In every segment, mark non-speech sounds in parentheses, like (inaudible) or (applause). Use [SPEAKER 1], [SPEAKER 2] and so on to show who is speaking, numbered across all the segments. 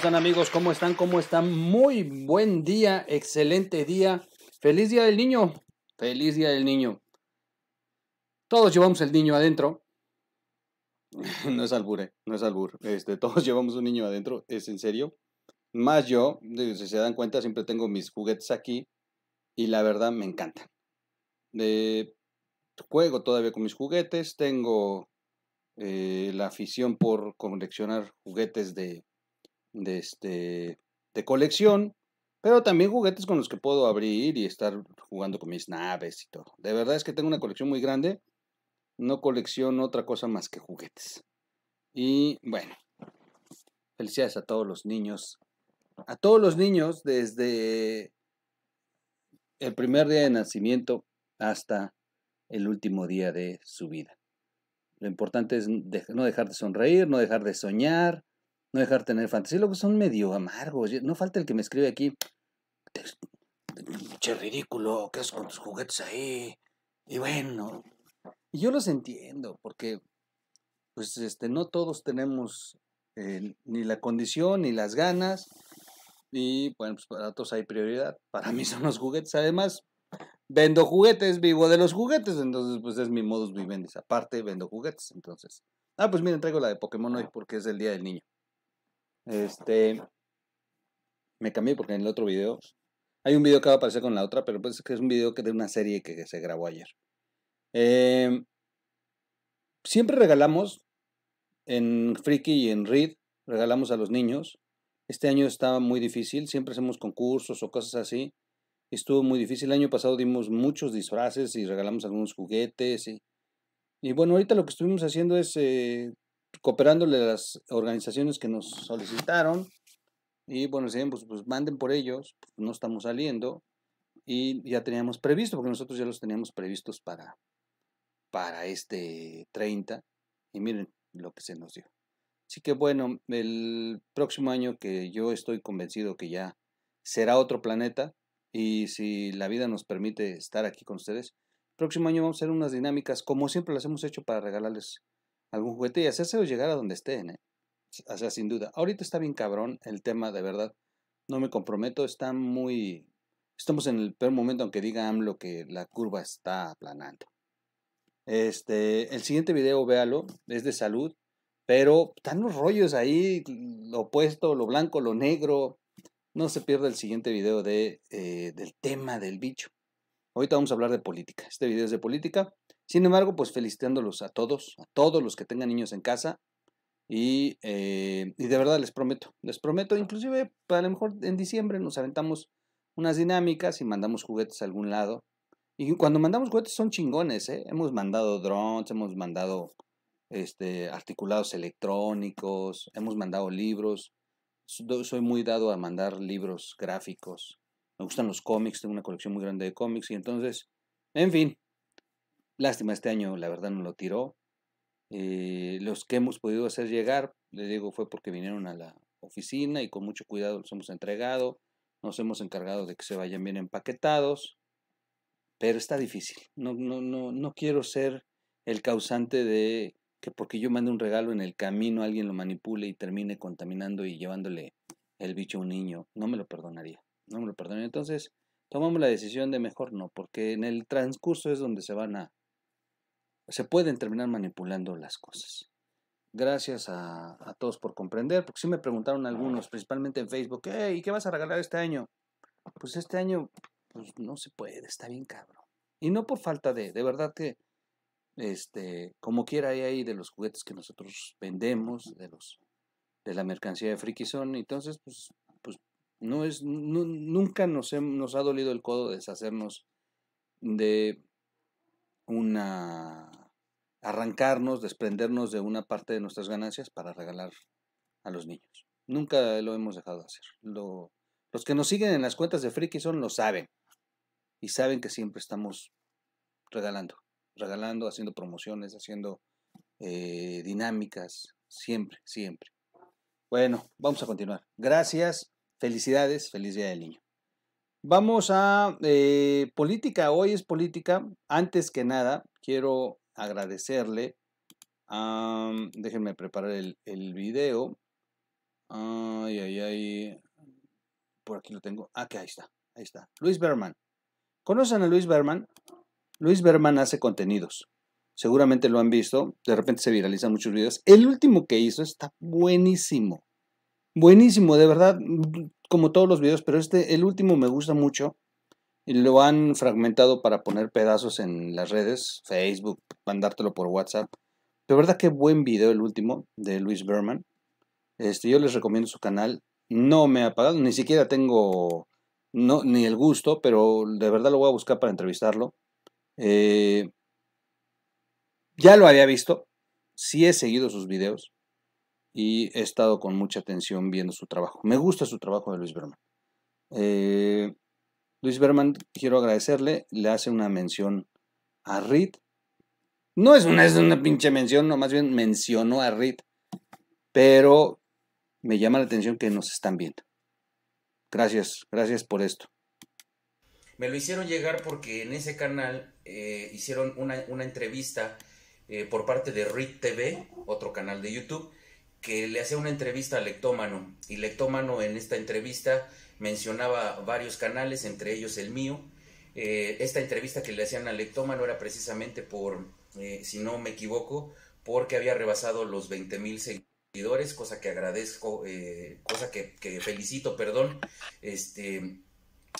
[SPEAKER 1] están amigos? ¿Cómo están? ¿Cómo están? Muy buen día, excelente día. Feliz día del niño. Feliz día del niño. Todos llevamos el niño adentro. (laughs) No es albure, eh, no es albur. Este, todos (laughs) llevamos un niño adentro, es en serio. Más yo, si se dan cuenta, siempre tengo mis juguetes aquí y la verdad me encanta, juego todavía con mis juguetes, tengo eh, la afición por coleccionar juguetes de de, este, de colección, pero también juguetes con los que puedo abrir y estar jugando con mis naves y todo. De verdad es que tengo una colección muy grande, no colecciono otra cosa más que juguetes. Y bueno, felicidades a todos los niños, a todos los niños desde el primer día de nacimiento hasta el último día de su vida. Lo importante es no dejar de sonreír, no dejar de soñar, no dejar tener fantasía. Luego son medio amargos. No falta el que me escribe aquí. Che ridículo, ¿qué es con tus juguetes ahí? Y bueno, yo los entiendo, porque pues este, no todos tenemos ni la condición ni las ganas. Y bueno, pues para todos hay prioridad. Para mí son los juguetes. Además, vendo juguetes, vivo de los juguetes. Entonces, pues es mi modus vivendi. Aparte, vendo juguetes. Entonces, ah, pues miren, traigo la de Pokémon hoy porque es el día del niño. Este. Me cambié porque en el otro video. Hay un video que va a aparecer con la otra, pero pues es que es un video que de una serie que, se grabó ayer. Em, siempre regalamos en Friki y en Read, regalamos a los niños. Este año estaba muy difícil, siempre hacemos concursos o cosas así. Estuvo muy difícil. El año pasado dimos muchos disfraces y regalamos algunos juguetes. Y, y bueno, ahorita lo que estuvimos haciendo es eh, cooperándole a las organizaciones que nos solicitaron. Y bueno, pues, pues, manden por ellos, pues, no estamos saliendo. Y ya teníamos previsto, porque nosotros ya los teníamos previstos para, para este 30. Y miren lo que se nos dio. Así que bueno, el próximo año que yo estoy convencido que ya será otro planeta. Y si la vida nos permite estar aquí con ustedes, el próximo año vamos a hacer unas dinámicas, como siempre las hemos hecho, para regalarles algún juguete y o llegar a donde estén. ¿eh? O sea, sin duda. Ahorita está bien cabrón el tema, de verdad. No me comprometo, está muy... Estamos en el peor momento, aunque digan lo que la curva está aplanando. Este, el siguiente video, véalo, es de salud, pero están los rollos ahí, lo opuesto, lo blanco, lo negro. No se pierda el siguiente video de, eh, del tema del bicho. Ahorita vamos a hablar de política. Este video es de política. Sin embargo, pues felicitándolos a todos, a todos los que tengan niños en casa. Y, eh, de verdad les prometo, les prometo, inclusive pues, a lo mejor en diciembre nos aventamos unas dinámicas y mandamos juguetes a algún lado. Y cuando mandamos juguetes son chingones, ¿eh? Hemos mandado drones, hemos mandado este, articulados electrónicos, hemos mandado libros. Soy muy dado a mandar libros gráficos. Me gustan los cómics, tengo una colección muy grande de cómics. Y entonces, en fin, Lástima este año, la verdad, no lo tiró. Eh, los que hemos podido hacer llegar, le digo, fue porque vinieron a la oficina y con mucho cuidado los hemos entregado. Nos hemos encargado de que se vayan bien empaquetados, pero está difícil. No, no, no, no quiero ser el causante de que porque yo mande un regalo en el camino alguien lo manipule y termine contaminando y llevándole el bicho a un niño. No me lo perdonaría. No me lo perdonaría. Entonces, tomamos la decisión de mejor no, porque en el transcurso es donde se van a se pueden terminar manipulando las cosas. Gracias a, todos por comprender, porque sí me preguntaron algunos, principalmente en Facebook, ¿y qué vas a regalar este año? Pues este año, pues no se puede, está bien cabrón. Y no por falta de, de verdad que, este, como quiera hay ahí de los juguetes que nosotros vendemos, de los, de la mercancía de Frikison, entonces, pues, pues no es, nunca nos, nos ha dolido el codo deshacernos de una arrancarnos, desprendernos de una parte de nuestras ganancias para regalar a los niños. Nunca lo hemos dejado de hacer. los que nos siguen en las cuentas de son lo saben. Y saben que siempre estamos regalando, regalando, haciendo promociones, haciendo eh, dinámicas, siempre, siempre. Bueno, vamos a continuar. Gracias, felicidades, feliz día del niño. Vamos a eh, política, hoy es política. Antes que nada, quiero agradecerle. déjenme preparar el, el video. Ay, ay, ay. Por aquí lo tengo. Ah, que ahí está. Ahí está. Luis Berman. ¿Conocen a Luis Berman? Luis Berman hace contenidos. Seguramente lo han visto. De repente se viralizan muchos videos. El último que hizo está buenísimo. Buenísimo, de verdad. Como todos los videos, pero este, el último me gusta mucho lo han fragmentado para poner pedazos en las redes, Facebook, mandártelo por WhatsApp. de verdad que buen video el último de Luis Berman. Este, yo les recomiendo su canal. No me ha pagado, ni siquiera tengo no, ni el gusto, pero de verdad lo voy a buscar para entrevistarlo. Eh, ya lo había visto, sí he seguido sus videos y he estado con mucha atención viendo su trabajo. Me gusta su trabajo de Luis Berman. Eh, Luis Berman, quiero agradecerle, le hace una mención a Reed. No es una, es una pinche mención, no, más bien mencionó a Reed. Pero me llama la atención que nos están viendo. Gracias, gracias por esto.
[SPEAKER 2] Me lo hicieron llegar porque en ese canal eh, hicieron una, entrevista eh, por parte de Reed TV, otro canal de YouTube, que le hace una entrevista a Lectómano. Y Lectómano en esta entrevista mencionaba varios canales, entre ellos el mío. Eh, esta entrevista que le hacían al lectómano era precisamente por, eh, si no me equivoco, porque había rebasado los 20 mil seguidores, cosa que agradezco, eh, cosa que, felicito, perdón, este,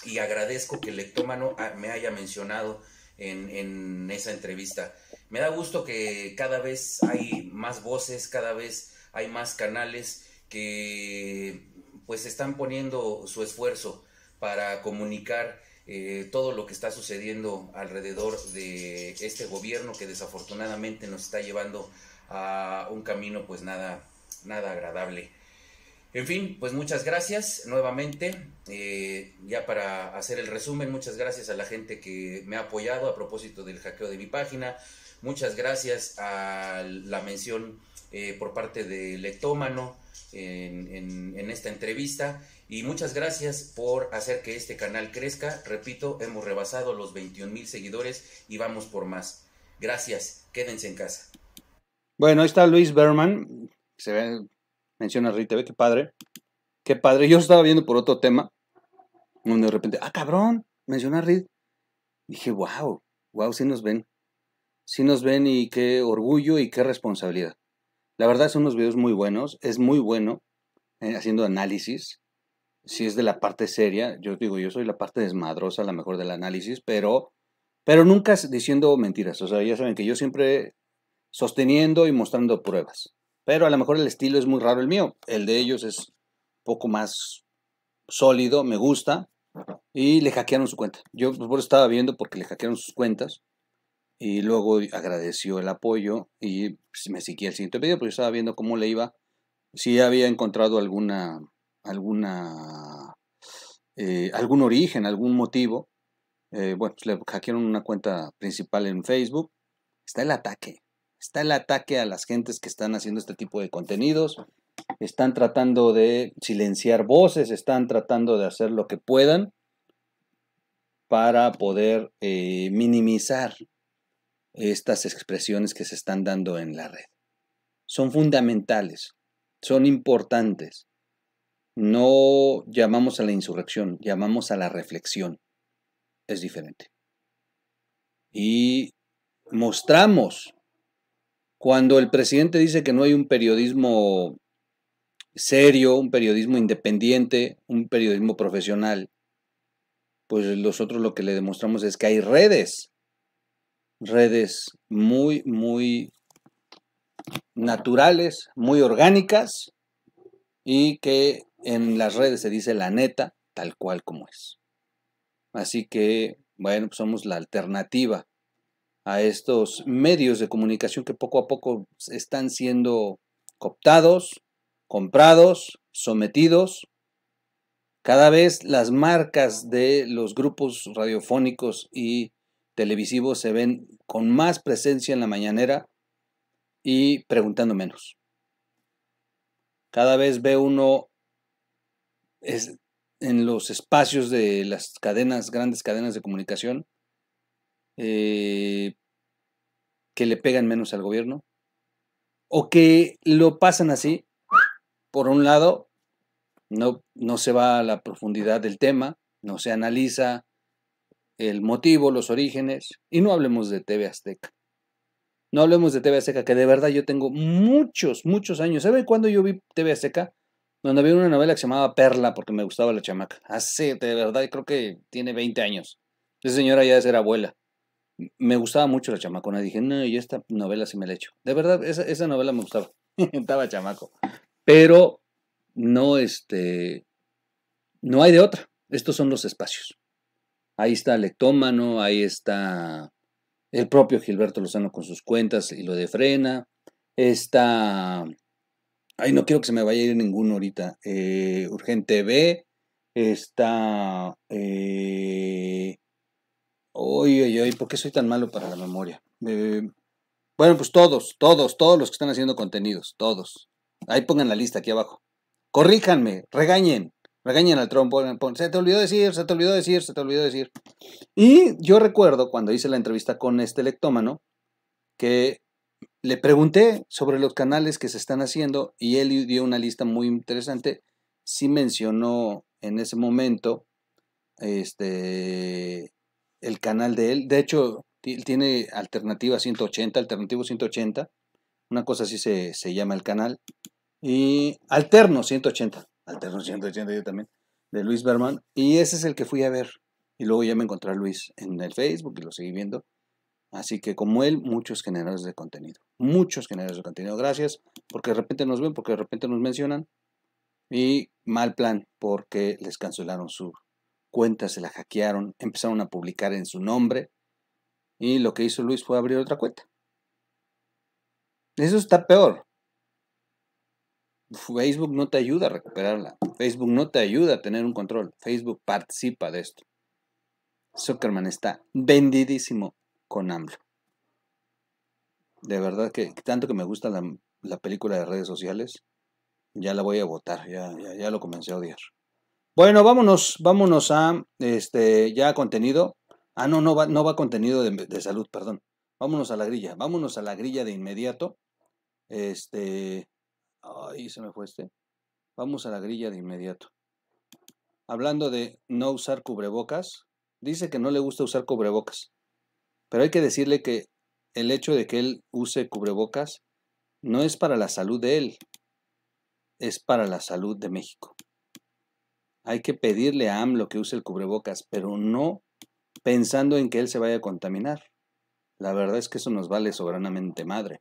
[SPEAKER 2] y agradezco que el lectómano ah, me haya mencionado en, en esa entrevista. Me da gusto que cada vez hay más voces, cada vez hay más canales que pues están poniendo su esfuerzo para comunicar eh, todo lo que está sucediendo alrededor de este gobierno que desafortunadamente nos está llevando a un camino pues nada, nada agradable. En fin, pues muchas gracias nuevamente. Eh, ya para hacer el resumen, muchas gracias a la gente que me ha apoyado a propósito del hackeo de mi página. Muchas gracias a la mención eh, por parte del Letómano en, esta entrevista y muchas gracias por hacer que este canal crezca. Repito, hemos rebasado los 21 mil seguidores y vamos por más. Gracias, quédense en casa.
[SPEAKER 1] Bueno, ahí está Luis Berman, se ve, menciona Rita, ve qué padre, qué padre. Yo estaba viendo por otro tema, donde de repente, ah, cabrón, menciona RIT. Dije, wow, wow, si nos ven, si nos ven y qué orgullo y qué responsabilidad. La verdad son unos videos muy buenos, es muy bueno eh, haciendo análisis. Si es de la parte seria, yo digo, yo soy la parte desmadrosa, a la mejor del análisis, pero, pero nunca diciendo mentiras. O sea, ya saben que yo siempre sosteniendo y mostrando pruebas. Pero a lo mejor el estilo es muy raro el mío. El de ellos es un poco más sólido, me gusta. Y le hackearon su cuenta. Yo pues, por estaba viendo porque le hackearon sus cuentas y luego agradeció el apoyo y pues, me seguí el siguiente video, porque estaba viendo cómo le iba, si había encontrado alguna, alguna, eh, algún origen, algún motivo. Eh, bueno, pues, le hackearon una cuenta principal en Facebook. Está el ataque, está el ataque a las gentes que están haciendo este tipo de contenidos. Están tratando de silenciar voces, están tratando de hacer lo que puedan para poder eh, minimizar estas expresiones que se están dando en la red. Son fundamentales, son importantes. No llamamos a la insurrección, llamamos a la reflexión. Es diferente. Y mostramos, cuando el presidente dice que no hay un periodismo serio, un periodismo independiente, un periodismo profesional, pues nosotros lo que le demostramos es que hay redes redes muy, muy naturales, muy orgánicas y que en las redes se dice la neta tal cual como es. Así que, bueno, pues somos la alternativa a estos medios de comunicación que poco a poco están siendo cooptados, comprados, sometidos. Cada vez las marcas de los grupos radiofónicos y televisivos se ven con más presencia en la mañanera y preguntando menos. Cada vez ve uno en los espacios de las cadenas, grandes cadenas de comunicación, eh, que le pegan menos al gobierno o que lo pasan así. Por un lado, no, no se va a la profundidad del tema, no se analiza, el motivo, los orígenes, y no hablemos de TV Azteca. No hablemos de TV Azteca, que de verdad yo tengo muchos, muchos años. ¿Saben cuándo yo vi TV Azteca? Donde había una novela que se llamaba Perla, porque me gustaba la chamaca. Hace, de verdad, creo que tiene 20 años. Esa señora ya es ser abuela. Me gustaba mucho la chamacona. Dije, no, yo esta novela sí me la hecho De verdad, esa, esa novela me gustaba. (laughs) Estaba chamaco. Pero no, este, no hay de otra. Estos son los espacios. Ahí está Lectómano, ahí está el propio Gilberto Lozano con sus cuentas y lo de frena. Está. Ay, no quiero que se me vaya a ir ninguno ahorita. Eh, Urgente B. Está. Eh... Uy, uy, ¿por qué soy tan malo para la memoria? Eh, bueno, pues todos, todos, todos los que están haciendo contenidos, todos. Ahí pongan la lista aquí abajo. Corríjanme, regañen. Regañen al Trump. se te olvidó decir, se te olvidó decir, se te olvidó decir. Y yo recuerdo cuando hice la entrevista con este lectómano que le pregunté sobre los canales que se están haciendo y él dio una lista muy interesante. Sí mencionó en ese momento este el canal de él. De hecho, tiene alternativa 180, alternativo 180. Una cosa así se llama el canal. Y alterno 180. Alterno yo también, de Luis Berman, y ese es el que fui a ver. Y luego ya me encontré a Luis en el Facebook y lo seguí viendo. Así que como él, muchos generadores de contenido. Muchos generadores de contenido. Gracias, porque de repente nos ven, porque de repente nos mencionan. Y mal plan, porque les cancelaron su cuenta, se la hackearon, empezaron a publicar en su nombre. Y lo que hizo Luis fue abrir otra cuenta. Eso está peor, Facebook no te ayuda a recuperarla. Facebook no te ayuda a tener un control. Facebook participa de esto. Zuckerman está vendidísimo con AMLO. De verdad que tanto que me gusta la, película de redes sociales, ya la voy a votar, ya, ya, lo comencé a odiar. Bueno, vámonos, vámonos a este ya contenido. Ah, no, no va, no va contenido de, de salud, perdón. Vámonos a la grilla, vámonos a la grilla de inmediato. Este, Ay, se me fue este. Vamos a la grilla de inmediato. Hablando de no usar cubrebocas, dice que no le gusta usar cubrebocas. Pero hay que decirle que el hecho de que él use cubrebocas no es para la salud de él, es para la salud de México. Hay que pedirle a AMLO que use el cubrebocas, pero no pensando en que él se vaya a contaminar. La verdad es que eso nos vale soberanamente madre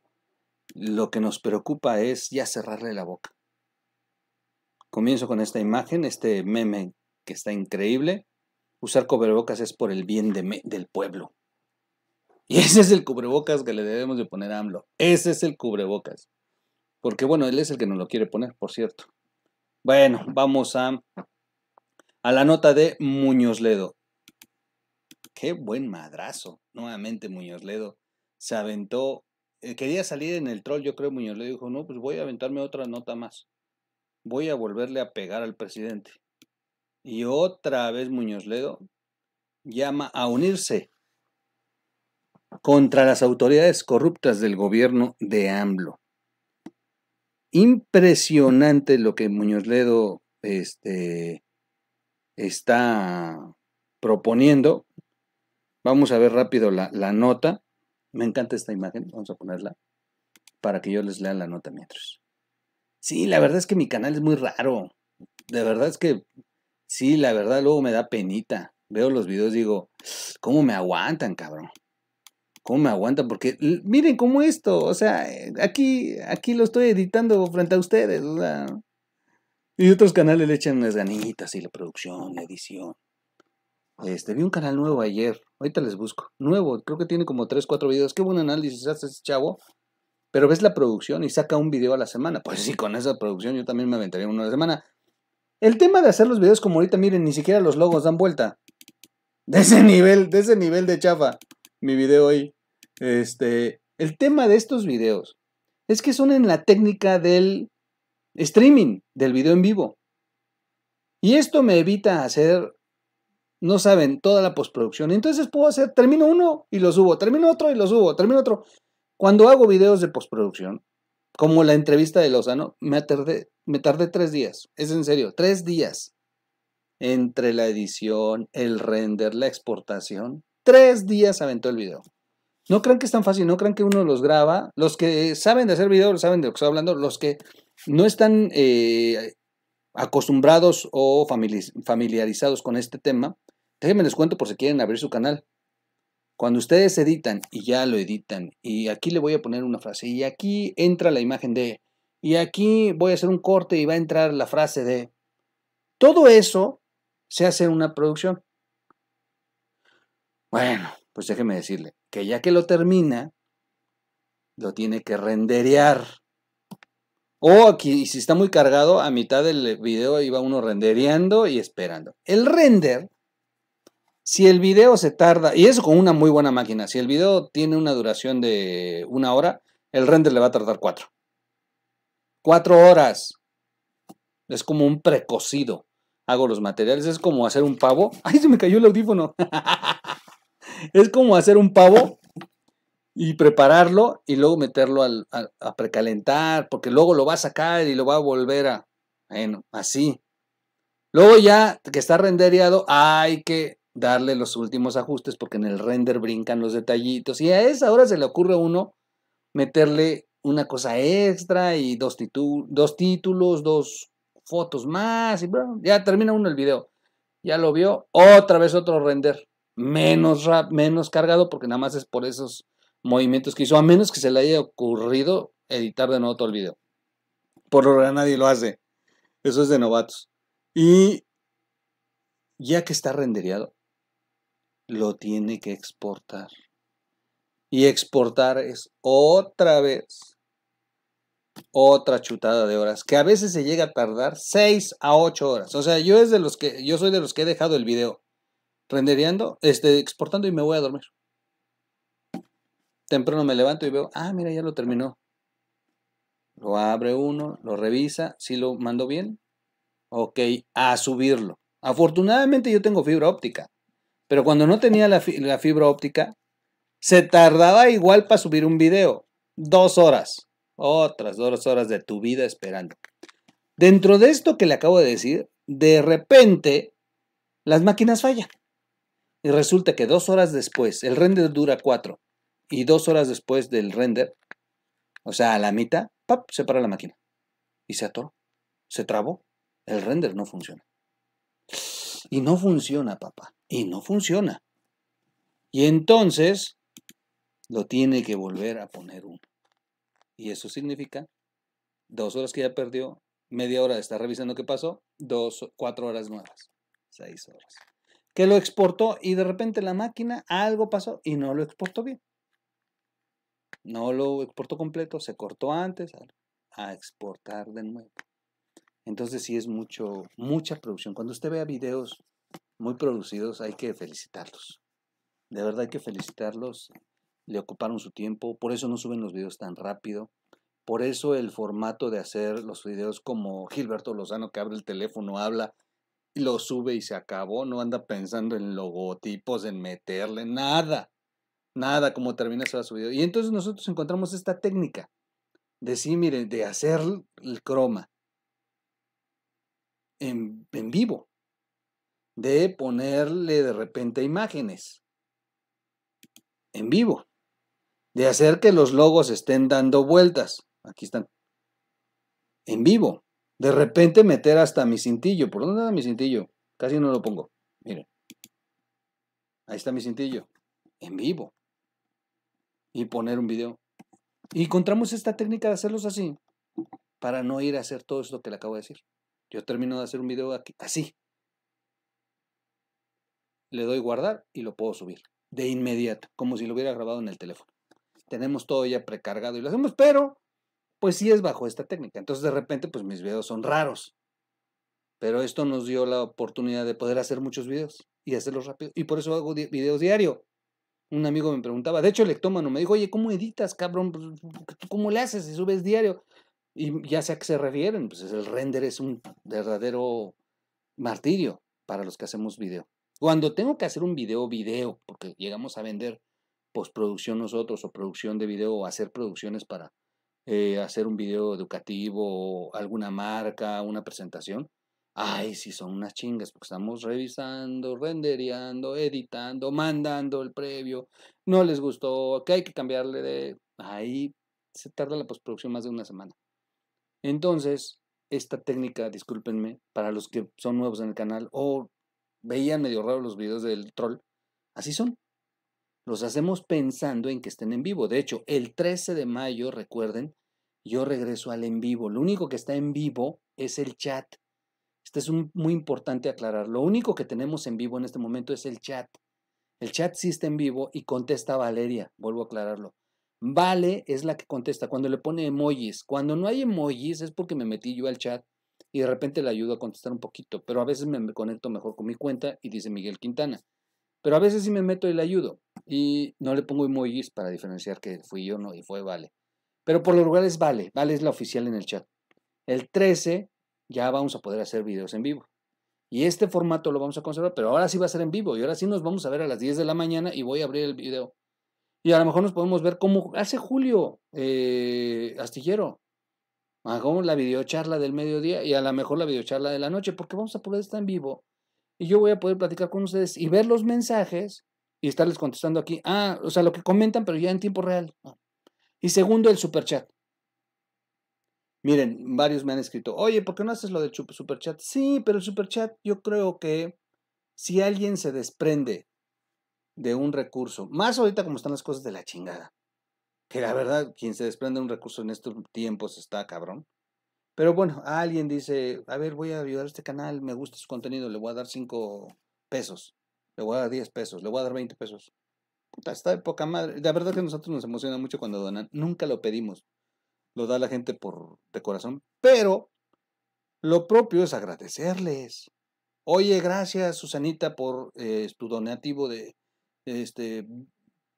[SPEAKER 1] lo que nos preocupa es ya cerrarle la boca. Comienzo con esta imagen, este meme que está increíble. Usar cubrebocas es por el bien de del pueblo. Y (laughs) ese es el cubrebocas que le debemos de poner a AMLO. Ese es el cubrebocas. Porque bueno, él es el que nos lo quiere poner, por cierto. Bueno, vamos a, a la nota de Muñoz Ledo. Qué buen madrazo. Nuevamente Muñoz Ledo se aventó eh, quería salir en el troll, yo creo Muñoz le dijo, no, pues voy a aventarme otra nota más. Voy a volverle a pegar al presidente. Y otra vez Muñoz Ledo llama a unirse contra las autoridades corruptas del gobierno de AMLO. Impresionante lo que Muñoz Ledo este, está proponiendo. Vamos a ver rápido la, la nota. Me encanta esta imagen, vamos a ponerla, para que yo les lea la nota mientras. Sí, la verdad es que mi canal es muy raro. De verdad es que, sí, la verdad luego me da penita. Veo los videos, y digo, ¿cómo me aguantan, cabrón? ¿Cómo me aguantan? Porque miren cómo esto, o sea, eh, aquí, aquí lo estoy editando frente a ustedes. y otros canales le echan unas ganitas y la producción, la edición. Este, vi un canal nuevo ayer Ahorita les busco. Nuevo, creo que tiene como 3, 4 videos. Qué buen análisis hace ese chavo. Pero ves la producción y saca un video a la semana. Pues sí, con esa producción yo también me aventaría uno a la semana. El tema de hacer los videos como ahorita, miren, ni siquiera los logos dan vuelta. De ese nivel, de ese nivel de chafa, mi video hoy. Este, el tema de estos videos es que son en la técnica del streaming, del video en vivo. Y esto me evita hacer no saben toda la postproducción. Entonces puedo hacer, termino uno y lo subo, termino otro y lo subo, termino otro. Cuando hago videos de postproducción, como la entrevista de Lozano, me tardé, me tardé tres días, es en serio, tres días. Entre la edición, el render, la exportación, tres días aventó el video. No crean que es tan fácil, no crean que uno los graba. Los que saben de hacer videos, saben de lo que estoy hablando. Los que no están eh, acostumbrados o familiarizados con este tema, Déjenme les cuento por si quieren abrir su canal. Cuando ustedes editan y ya lo editan, y aquí le voy a poner una frase, y aquí entra la imagen de, y aquí voy a hacer un corte y va a entrar la frase de, todo eso se hace en una producción. Bueno, pues déjenme decirle que ya que lo termina, lo tiene que renderear. O oh, aquí, si está muy cargado, a mitad del video iba uno rendereando y esperando. El render si el video se tarda, y eso con una muy buena máquina, si el video tiene una duración de una hora, el render le va a tardar cuatro. Cuatro horas. Es como un precocido. Hago los materiales, es como hacer un pavo. (laughs) ¡Ay, se me cayó el audífono! (laughs) es como hacer un pavo y prepararlo y luego meterlo a, precalentar, porque luego lo va a sacar y lo va a volver a. Bueno, así. Luego ya que está rendereado, hay que darle los últimos ajustes porque en el render brincan los detallitos y a esa hora se le ocurre a uno meterle una cosa extra y dos, títulos, dos fotos más y ya termina uno el video. Ya lo vio, otra vez otro render, menos, rap, menos cargado porque nada más es por esos movimientos que hizo, a menos que se le haya ocurrido editar de nuevo todo el video. Por lo general nadie lo hace. Eso es de novatos. Y ya que está rendereado, lo tiene que exportar. Y exportar es otra vez otra chutada de horas, que a veces se llega a tardar 6 a 8 horas. O sea, yo los que yo soy de los que he dejado el video rendereando, este, exportando y me voy a dormir. Temprano me levanto y veo, ah, mira, ya lo terminó. Lo abre uno, lo revisa, si lo mando bien. Ok, a subirlo. Afortunadamente yo tengo fibra óptica. Pero cuando no tenía la, fibra óptica, se tardaba igual para subir un video. Dos horas. Otras dos horas de tu vida esperando. Dentro de esto que le acabo de decir, de repente las máquinas fallan. Y resulta que dos horas después, el render dura cuatro, y dos horas después del render, o sea, a la mitad, ¡pap! se para la máquina. Y se atoró, se trabó. El render no funciona. Y no funciona, papá y no funciona. Y entonces lo tiene que volver a poner uno. Y eso significa dos horas que ya perdió, media hora de estar revisando qué pasó, dos, cuatro horas nuevas, seis horas. Que lo exportó y de repente la máquina algo pasó y no lo exportó bien. No lo exportó completo, se cortó antes a, exportar de nuevo. Entonces sí es mucho, mucha producción. Cuando usted vea videos muy producidos, hay que felicitarlos. De verdad hay que felicitarlos. Le ocuparon su tiempo, por eso no suben los videos tan rápido. Por eso el formato de hacer los videos como Gilberto Lozano que abre el teléfono, habla y lo sube y se acabó. No anda pensando en logotipos, en meterle, nada. Nada como termina su video. Y entonces nosotros encontramos esta técnica de sí, miren, de hacer el croma en vivo de ponerle de repente imágenes en vivo, de hacer que los logos estén dando vueltas. Aquí están. En vivo. De repente meter hasta mi cintillo. ¿Por dónde está mi cintillo? Casi no lo pongo. Miren. Ahí está mi cintillo. En vivo. Y poner un video. Y encontramos esta técnica de hacerlos así para no ir a hacer todo esto que le acabo de decir. Yo termino de hacer un video aquí, así, le doy guardar y lo puedo subir de inmediato, como si lo hubiera grabado en el teléfono. Tenemos todo ya precargado y lo hacemos, pero pues sí es bajo esta técnica. Entonces de repente pues mis videos son raros. Pero esto nos dio la oportunidad de poder hacer muchos videos y hacerlos rápido. Y por eso hago videos diario. Un amigo me preguntaba, de hecho el lectómano me dijo, oye, ¿cómo editas, cabrón? Pues, ¿Cómo le haces si subes diario? Y ya sé a qué se refieren, pues el render es un verdadero martirio para los que hacemos video. Cuando tengo que hacer un video, video, porque llegamos a vender postproducción nosotros o producción de video o hacer producciones para eh, hacer un video educativo o alguna marca, una presentación. Ay, sí, son unas chingas, porque estamos revisando, rendereando, editando, mandando el previo, no les gustó, que hay que cambiarle de... Ahí se tarda la postproducción más de una semana. Entonces, esta técnica, discúlpenme, para los que son nuevos en el canal o veían medio raro los videos del troll, así son. Los hacemos pensando en que estén en vivo. De hecho, el 13 de mayo, recuerden, yo regreso al en vivo. Lo único que está en vivo es el chat. Este es muy importante aclarar. Lo único que tenemos en vivo en este momento es el chat. El chat sí está en vivo y contesta Valeria, vuelvo a aclararlo. Vale es la que contesta cuando le pone emojis. Cuando no hay emojis es porque me metí yo al chat y de repente le ayudo a contestar un poquito, pero a veces me conecto mejor con mi cuenta y dice Miguel Quintana. Pero a veces sí me meto y le ayudo y no le pongo emojis para diferenciar que fui yo no y fue Vale. Pero por lo lugares es Vale, Vale es la oficial en el chat. El 13 ya vamos a poder hacer videos en vivo. Y este formato lo vamos a conservar, pero ahora sí va a ser en vivo y ahora sí nos vamos a ver a las 10 de la mañana y voy a abrir el video. Y a lo mejor nos podemos ver como hace Julio eh, Astillero. Hagamos la videocharla del mediodía y a lo mejor la videocharla de la noche, porque vamos a poder estar en vivo y yo voy a poder platicar con ustedes y ver los mensajes y estarles contestando aquí. Ah, o sea, lo que comentan, pero ya en tiempo real. Y segundo, el superchat. Miren, varios me han escrito, oye, ¿por qué no haces lo del superchat? Sí, pero el superchat yo creo que si alguien se desprende de un recurso, más ahorita como están las cosas de la chingada, que la verdad, quien se desprende un recurso en estos tiempos está cabrón. Pero bueno, alguien dice, a ver, voy a ayudar a este canal, me gusta su contenido, le voy a dar 5 pesos, le voy a dar 10 pesos, le voy a dar 20 pesos. Puta, está de poca madre. La verdad que nosotros nos emociona mucho cuando donan. Nunca lo pedimos. Lo da la gente por de corazón. Pero lo propio es agradecerles. Oye, gracias, Susanita, por eh, tu donativo de este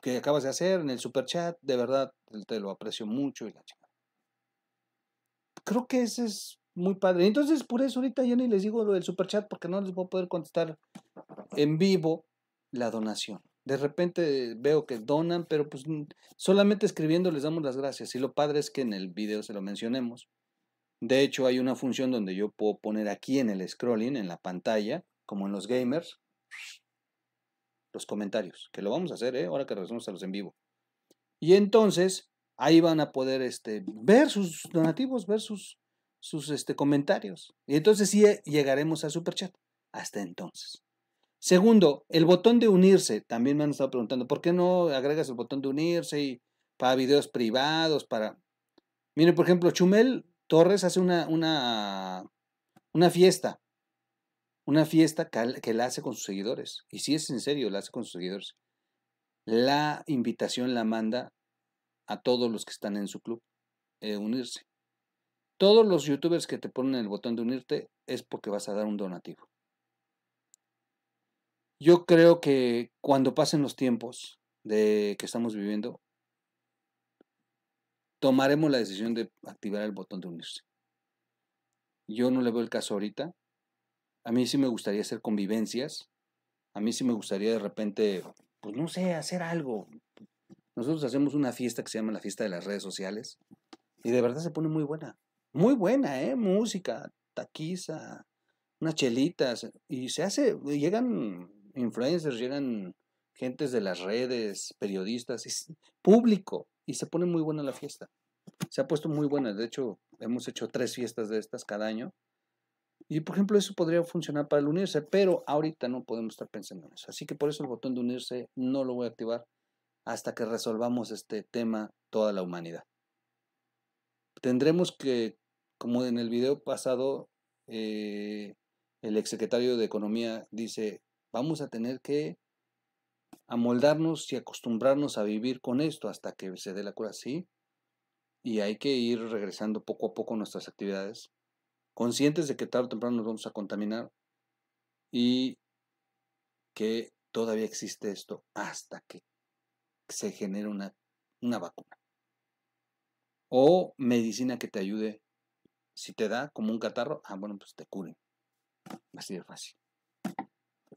[SPEAKER 1] que acabas de hacer en el super chat, de verdad te lo aprecio mucho y la chica. Creo que ese es muy padre. Entonces, por eso ahorita yo ni les digo lo del super chat porque no les voy a poder contestar en vivo la donación. De repente veo que donan, pero pues solamente escribiendo les damos las gracias. Y lo padre es que en el video se lo mencionemos. De hecho, hay una función donde yo puedo poner aquí en el scrolling, en la pantalla, como en los gamers, los comentarios, que lo vamos a hacer, ¿eh? ahora que regresamos a los en vivo. Y entonces ahí van a poder este, ver sus donativos, ver sus, sus este, comentarios. Y entonces sí eh, llegaremos a superchat. Hasta entonces. Segundo, el botón de unirse. También me han estado preguntando, ¿por qué no agregas el botón de unirse y para videos privados? Para. Miren, por ejemplo, Chumel Torres hace una, una, una fiesta una fiesta que la hace con sus seguidores. Y si es en serio, la hace con sus seguidores. La invitación la manda a todos los que están en su club, eh, unirse. Todos los youtubers que te ponen el botón de unirte es porque vas a dar un donativo. Yo creo que cuando pasen los tiempos de que estamos viviendo, tomaremos la decisión de activar el botón de unirse. Yo no le veo el caso ahorita, a mí sí me gustaría hacer convivencias. A mí sí me gustaría de repente, pues no sé, hacer algo. Nosotros hacemos una fiesta que se llama la fiesta de las redes sociales. Y de verdad se pone muy buena. Muy buena, ¿eh? Música, taquiza, unas chelitas. Y se hace, llegan influencers, llegan gentes de las redes, periodistas, público. Y se pone muy buena la fiesta. Se ha puesto muy buena. De hecho, hemos hecho tres fiestas de estas cada año. Y por ejemplo, eso podría funcionar para el unirse, pero ahorita no podemos estar pensando en eso. Así que por eso el botón de unirse no lo voy a activar hasta que resolvamos este tema toda la humanidad. Tendremos que, como en el video pasado, eh, el exsecretario de Economía dice, vamos a tener que amoldarnos y acostumbrarnos a vivir con esto hasta que se dé la cura, sí. Y hay que ir regresando poco a poco nuestras actividades conscientes de que tarde o temprano nos vamos a contaminar y que todavía existe esto hasta que se genere una, una vacuna. O medicina que te ayude, si te da como un catarro, ah, bueno, pues te curen. Así de fácil.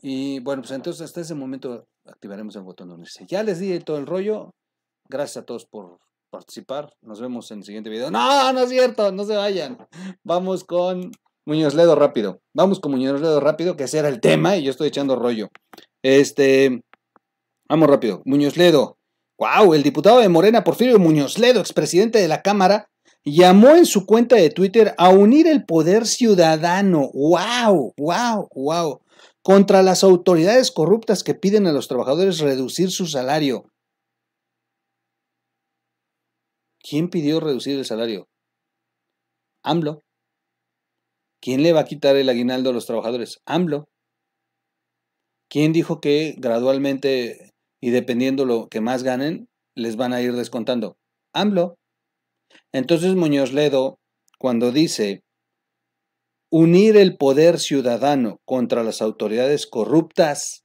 [SPEAKER 1] Y bueno, pues entonces hasta ese momento activaremos el botón de unirse. ya les di todo el rollo, gracias a todos por participar. Nos vemos en el siguiente video. No, no es cierto, no se vayan. Vamos con Muñoz Ledo rápido. Vamos con Muñoz Ledo rápido, que ese era el tema y yo estoy echando rollo. Este, vamos rápido. Muñoz Ledo. Wow, el diputado de Morena, Porfirio Muñoz Ledo, expresidente de la Cámara, llamó en su cuenta de Twitter a unir el poder ciudadano. ¡Wow! ¡Wow! ¡Wow! Contra las autoridades corruptas que piden a los trabajadores reducir su salario. ¿Quién pidió reducir el salario? AMLO. ¿Quién le va a quitar el aguinaldo a los trabajadores? AMLO. ¿Quién dijo que gradualmente y dependiendo lo que más ganen, les van a ir descontando? AMLO. Entonces Muñoz Ledo, cuando dice unir el poder ciudadano contra las autoridades corruptas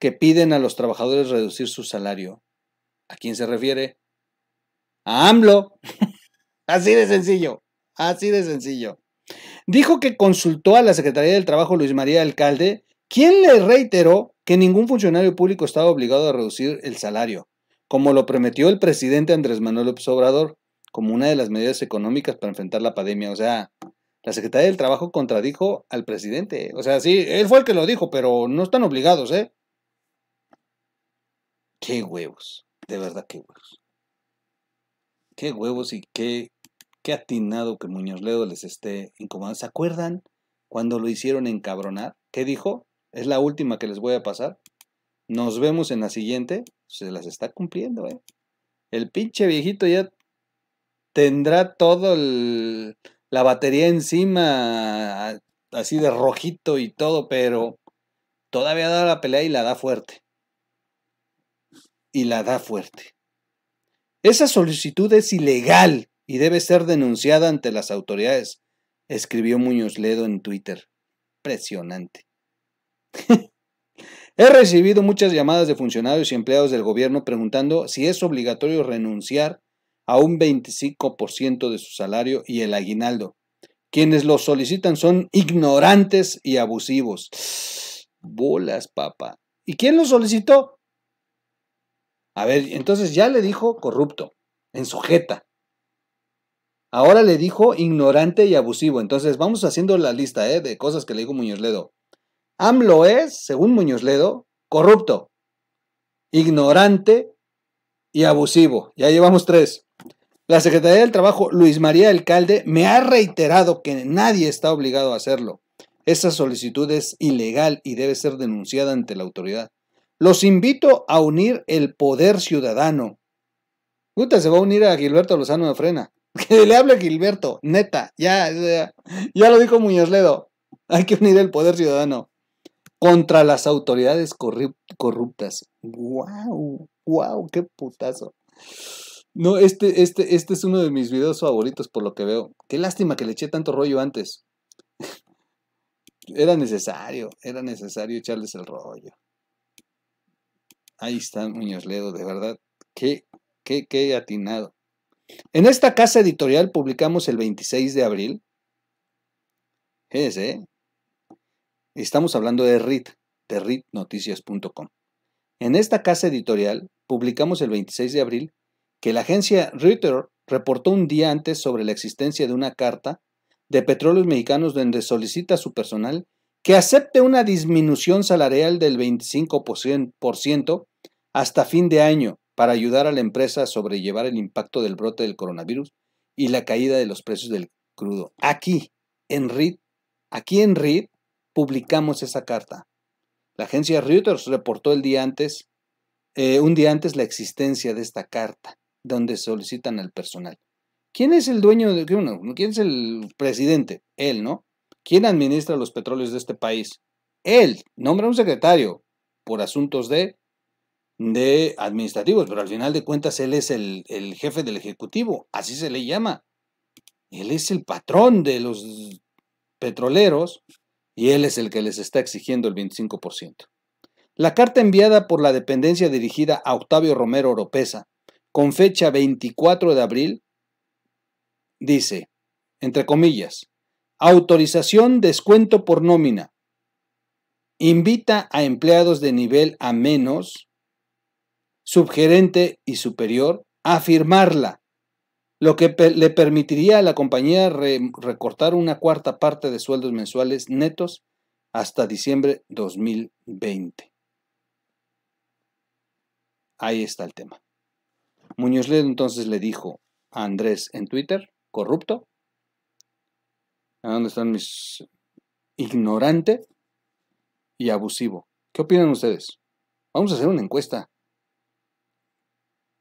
[SPEAKER 1] que piden a los trabajadores reducir su salario, ¿a quién se refiere? a AMLO. así de sencillo, así de sencillo. Dijo que consultó a la Secretaría del Trabajo Luis María Alcalde, quien le reiteró que ningún funcionario público estaba obligado a reducir el salario, como lo prometió el presidente Andrés Manuel López Obrador, como una de las medidas económicas para enfrentar la pandemia. O sea, la Secretaría del Trabajo contradijo al presidente. O sea, sí, él fue el que lo dijo, pero no están obligados, ¿eh? Qué huevos, de verdad, qué huevos qué huevos y qué, qué atinado que Muñoz Ledo les esté incomodando. ¿Se acuerdan cuando lo hicieron encabronar? ¿Qué dijo? Es la última que les voy a pasar. Nos vemos en la siguiente. Se las está cumpliendo, ¿eh? El pinche viejito ya tendrá todo la batería encima, así de rojito y todo, pero todavía da la pelea y la da fuerte. Y la da fuerte. Esa solicitud es ilegal y debe ser denunciada ante las autoridades, escribió Muñoz Ledo en Twitter. Impresionante. (laughs) He recibido muchas llamadas de funcionarios y empleados del gobierno preguntando si es obligatorio renunciar a un 25% de su salario y el aguinaldo. Quienes lo solicitan son ignorantes y abusivos. (sighs) Bolas, papá. ¿Y quién lo solicitó? A ver, entonces ya le dijo corrupto, en jeta. Ahora le dijo ignorante y abusivo. Entonces vamos haciendo la lista ¿eh? de cosas que le dijo Muñoz Ledo. AMLO es, según Muñoz Ledo, corrupto, ignorante y abusivo. Ya llevamos tres. La Secretaría del Trabajo, Luis María Alcalde, me ha reiterado que nadie está obligado a hacerlo. Esa solicitud es ilegal y debe ser denunciada ante la autoridad. Los invito a unir el poder ciudadano. Puta, se va a unir a Gilberto Lozano de Frena. (laughs) Que le hable a Gilberto, neta. Ya, ya, lo dijo Muñoz Ledo. Hay que unir el poder ciudadano contra las autoridades corruptas. Guau, guau, ¡Qué putazo! No, este, este, este es uno de mis videos favoritos por lo que veo. Qué lástima que le eché tanto rollo antes. (laughs) Era necesario, era necesario echarles el rollo. Ahí está Muñoz Ledo, de verdad. Qué, qué, qué atinado. En esta casa editorial publicamos el 26 de abril. ¿Es ¿eh? Estamos hablando de RIT, de RITnoticias.com. En esta casa editorial publicamos el 26 de abril que la agencia Reuters reportó un día antes sobre la existencia de una carta de Petróleos Mexicanos donde solicita su personal que acepte una disminución salarial del 25% hasta fin de año para ayudar a la empresa a sobrellevar el impacto del brote del coronavirus y la caída de los precios del crudo. Aquí, en RID, aquí en publicamos esa carta. La agencia Reuters reportó el día antes, eh, un día antes, la existencia de esta carta, donde solicitan al personal. ¿Quién es el dueño de ¿Quién es el presidente? Él, ¿no? ¿Quién administra los petróleos de este país? Él nombra un secretario por asuntos de, de administrativos, pero al final de cuentas él es el, el jefe del Ejecutivo, así se le llama. Él es el patrón de los petroleros y él es el que les está exigiendo el 25%. La carta enviada por la dependencia dirigida a Octavio Romero Oropesa, con fecha 24 de abril, dice, entre comillas, Autorización descuento por nómina. Invita a empleados de nivel a menos, subgerente y superior a firmarla, lo que le permitiría a la compañía recortar una cuarta parte de sueldos mensuales netos hasta diciembre 2020. Ahí está el tema. Muñoz Ledo entonces le dijo a Andrés en Twitter, corrupto, ¿A dónde están mis ignorante y abusivo? ¿Qué opinan ustedes? Vamos a hacer una encuesta.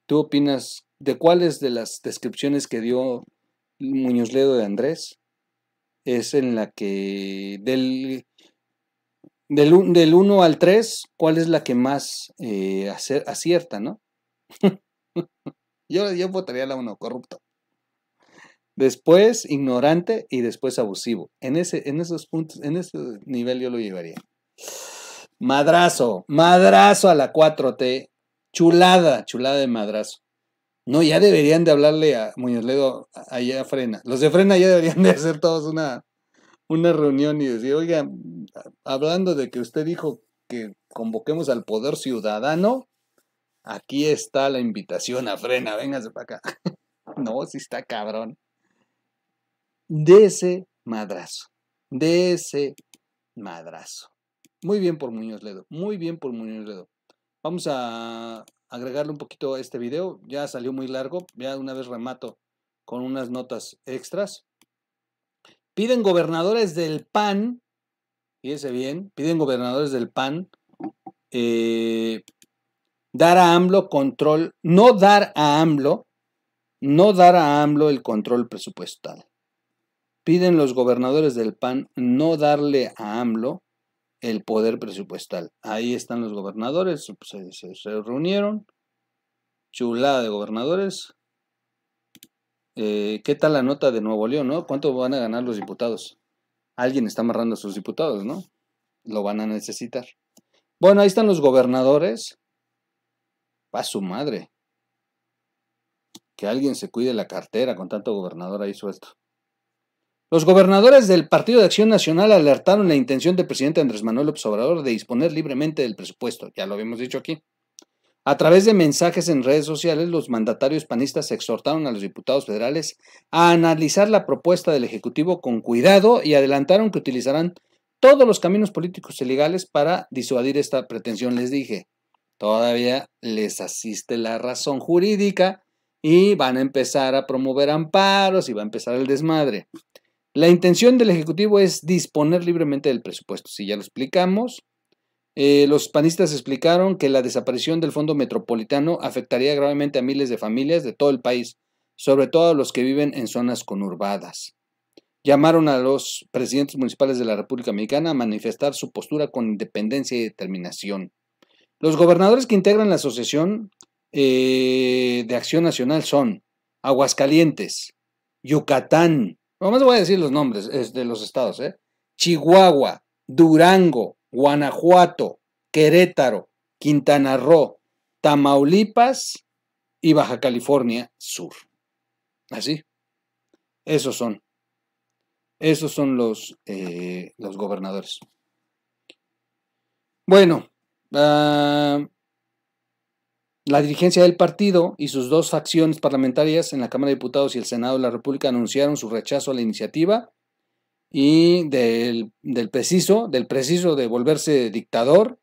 [SPEAKER 1] ¿Tú opinas de cuáles de las descripciones que dio Muñoz Ledo de Andrés es en la que del, del, 1 al 3, cuál es la que más eh, acierta, ¿no? (laughs) yo, yo votaría la 1, corrupto después ignorante y después abusivo. En, ese, en esos puntos, en ese nivel yo lo llevaría. Madrazo, madrazo a la 4T, chulada, chulada de madrazo. No, ya deberían de hablarle a Muñoz Ledo allá a Frena. Los de Frena ya deberían de hacer todos una, una reunión y decir, oiga, hablando de que usted dijo que convoquemos al poder ciudadano, aquí está la invitación a Frena, véngase para acá. (laughs) no, si está cabrón de ese madrazo, de ese madrazo. Muy bien por Muñoz Ledo, muy bien por Muñoz Ledo. Vamos a agregarle un poquito a este video, ya salió muy largo, ya una vez remato con unas notas extras. Piden gobernadores del PAN, Fíjense bien, piden gobernadores del PAN eh, dar a AMLO control, no dar a AMLO, no dar a AMLO el control presupuestal piden los gobernadores del PAN no darle a AMLO el poder presupuestal. Ahí están los gobernadores, se, reunieron, chulada de gobernadores. Eh, ¿Qué tal la nota de Nuevo León, no? ¿Cuánto van a ganar los diputados? Alguien está amarrando a sus diputados, ¿no? Lo van a necesitar. Bueno, ahí están los gobernadores. Va su madre. Que alguien se cuide la cartera con tanto gobernador ahí suelto. Los gobernadores del Partido de Acción Nacional alertaron la intención del presidente Andrés Manuel López Obrador de disponer libremente del presupuesto, ya lo habíamos dicho aquí. A través de mensajes en redes sociales, los mandatarios panistas exhortaron a los diputados federales a analizar la propuesta del Ejecutivo con cuidado y adelantaron que utilizarán todos los caminos políticos y legales para disuadir esta pretensión, les dije. Todavía les asiste la razón jurídica y van a empezar a promover amparos y va a empezar el desmadre. La intención del Ejecutivo es disponer libremente del presupuesto, si ya lo explicamos. Eh, los panistas explicaron que la desaparición del Fondo Metropolitano afectaría gravemente a miles de familias de todo el país, sobre todo a los que viven en zonas conurbadas. Llamaron a los presidentes municipales de la República Mexicana a manifestar su postura con independencia y determinación. Los gobernadores que integran la Asociación eh, de Acción Nacional son Aguascalientes, Yucatán, Vamos voy a decir los nombres de los estados, ¿eh? Chihuahua, Durango, Guanajuato, Querétaro, Quintana Roo, Tamaulipas y Baja California Sur. Así. Esos son. Esos son los, eh, los gobernadores. Bueno, ah, la dirigencia del partido y sus dos facciones parlamentarias en la Cámara de Diputados y el Senado de la República anunciaron su rechazo a la iniciativa y del, preciso, del preciso de volverse dictador.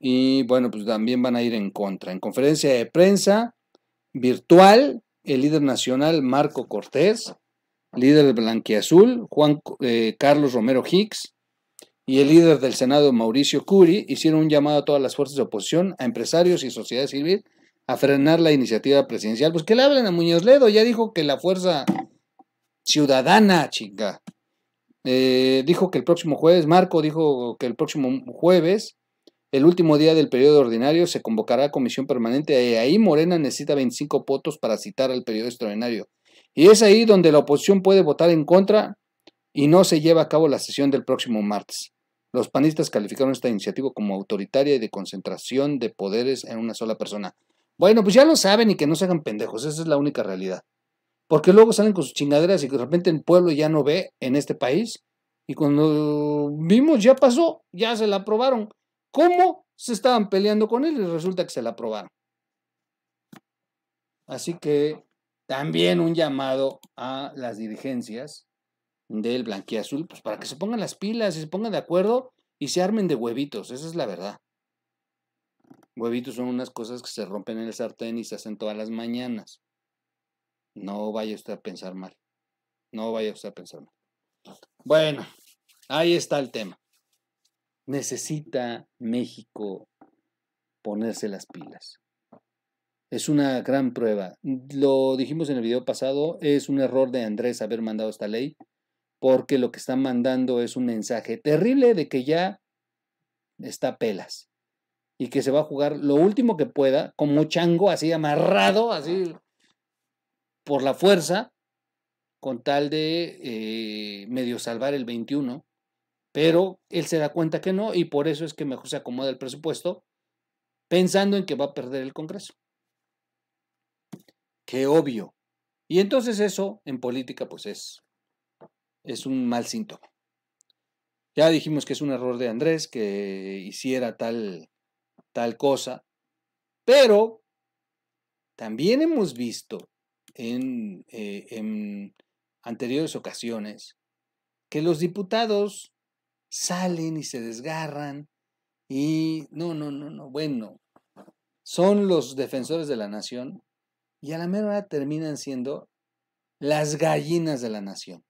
[SPEAKER 1] Y bueno, pues también van a ir en contra. En conferencia de prensa virtual, el líder nacional Marco Cortés, líder del Blanquiazul, Juan eh, Carlos Romero Hicks, y el líder del Senado, Mauricio Curi, hicieron un llamado a todas las fuerzas de oposición, a empresarios y sociedad civil a frenar la iniciativa presidencial. Pues que le hablen a Muñoz Ledo, ya dijo que la fuerza ciudadana, chinga. Eh, dijo que el próximo jueves, Marco dijo que el próximo jueves, el último día del periodo ordinario, se convocará a comisión permanente. Y eh, ahí Morena necesita 25 votos para citar al periodo extraordinario. Y es ahí donde la oposición puede votar en contra y no se lleva a cabo la sesión del próximo martes. Los panistas calificaron esta iniciativa como autoritaria y de concentración de poderes en una sola persona. Bueno, pues ya lo saben y que no se hagan pendejos, esa es la única realidad. Porque luego salen con sus chingaderas y de repente el pueblo ya no ve en este país. Y cuando vimos, ya pasó, ya se la aprobaron. ¿Cómo se estaban peleando con él y resulta que se la aprobaron? Así que también un llamado a las dirigencias del azul, pues para que se pongan las pilas y se pongan de acuerdo y se armen de huevitos, esa es la verdad. Huevitos son unas cosas que se rompen en el sartén y se hacen todas las mañanas. No vaya usted a pensar mal. No vaya usted a pensar mal. Bueno, ahí está el tema. Necesita México ponerse las pilas. Es una gran prueba. Lo dijimos en el video pasado, es un error de Andrés haber mandado esta ley porque lo que están mandando es un mensaje terrible de que ya está pelas y que se va a jugar lo último que pueda, como chango, así amarrado, así por la fuerza, con tal de eh, medio salvar el 21, pero él se da cuenta que no y por eso es que mejor se acomoda el presupuesto pensando en que va a perder el Congreso. Qué obvio. Y entonces eso en política pues es es un mal síntoma. Ya dijimos que es un error de Andrés que hiciera tal, tal cosa, pero también hemos visto en, eh, en anteriores ocasiones que los diputados salen y se desgarran y no, no, no, no, bueno, son los defensores de la nación y a la mera hora terminan siendo las gallinas de la nación.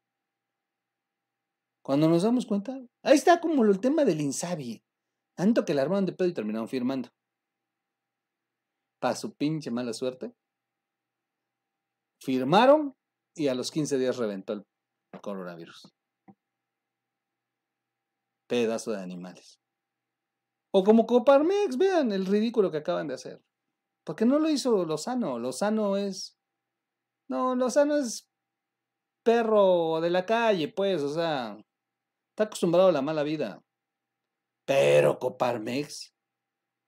[SPEAKER 1] Cuando nos damos cuenta, ahí está como el tema del Insabi. Tanto que la armaron de pedo y terminaron firmando. Para su pinche mala suerte. Firmaron y a los 15 días reventó el coronavirus. Pedazo de animales. O como Coparmex, vean el ridículo que acaban de hacer. Porque no lo hizo Lozano. Lozano es. No, Lozano es perro de la calle, pues, o sea, Está acostumbrado a la mala vida. Pero Coparmex,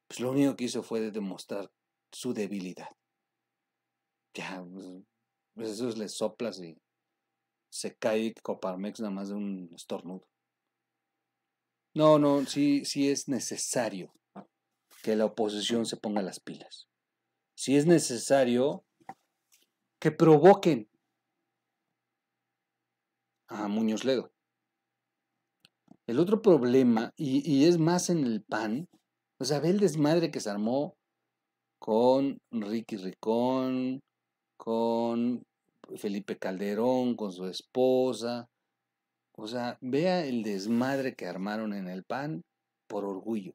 [SPEAKER 1] pues lo único que hizo fue demostrar su debilidad. Ya, pues, pues, eso le soplas y se cae Coparmex nada más de un estornudo. No, no, sí, sí es necesario que la oposición se ponga las pilas. Si sí es necesario que provoquen a Muñoz Ledo. El otro problema, y, es más en el PAN, o sea, ve el desmadre que se armó con Ricky Ricón, con Felipe Calderón, con su esposa. O sea, vea el desmadre que armaron en el PAN por orgullo.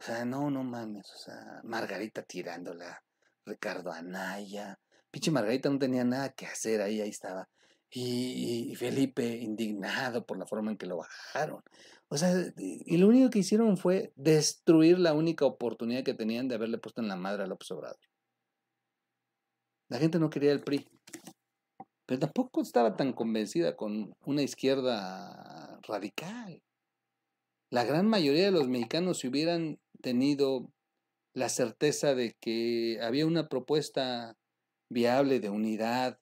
[SPEAKER 1] O sea, no, no mames. O sea, Margarita tirándola, Ricardo Anaya. Pinche Margarita no tenía nada que hacer ahí, ahí estaba. Y, Felipe indignado por la forma en que lo bajaron. O sea, y lo único que hicieron fue destruir la única oportunidad que tenían de haberle puesto en la madre a López Obrador. La gente no quería el PRI, pero tampoco estaba tan convencida con una izquierda radical. La gran mayoría de los mexicanos si hubieran tenido la certeza de que había una propuesta viable de unidad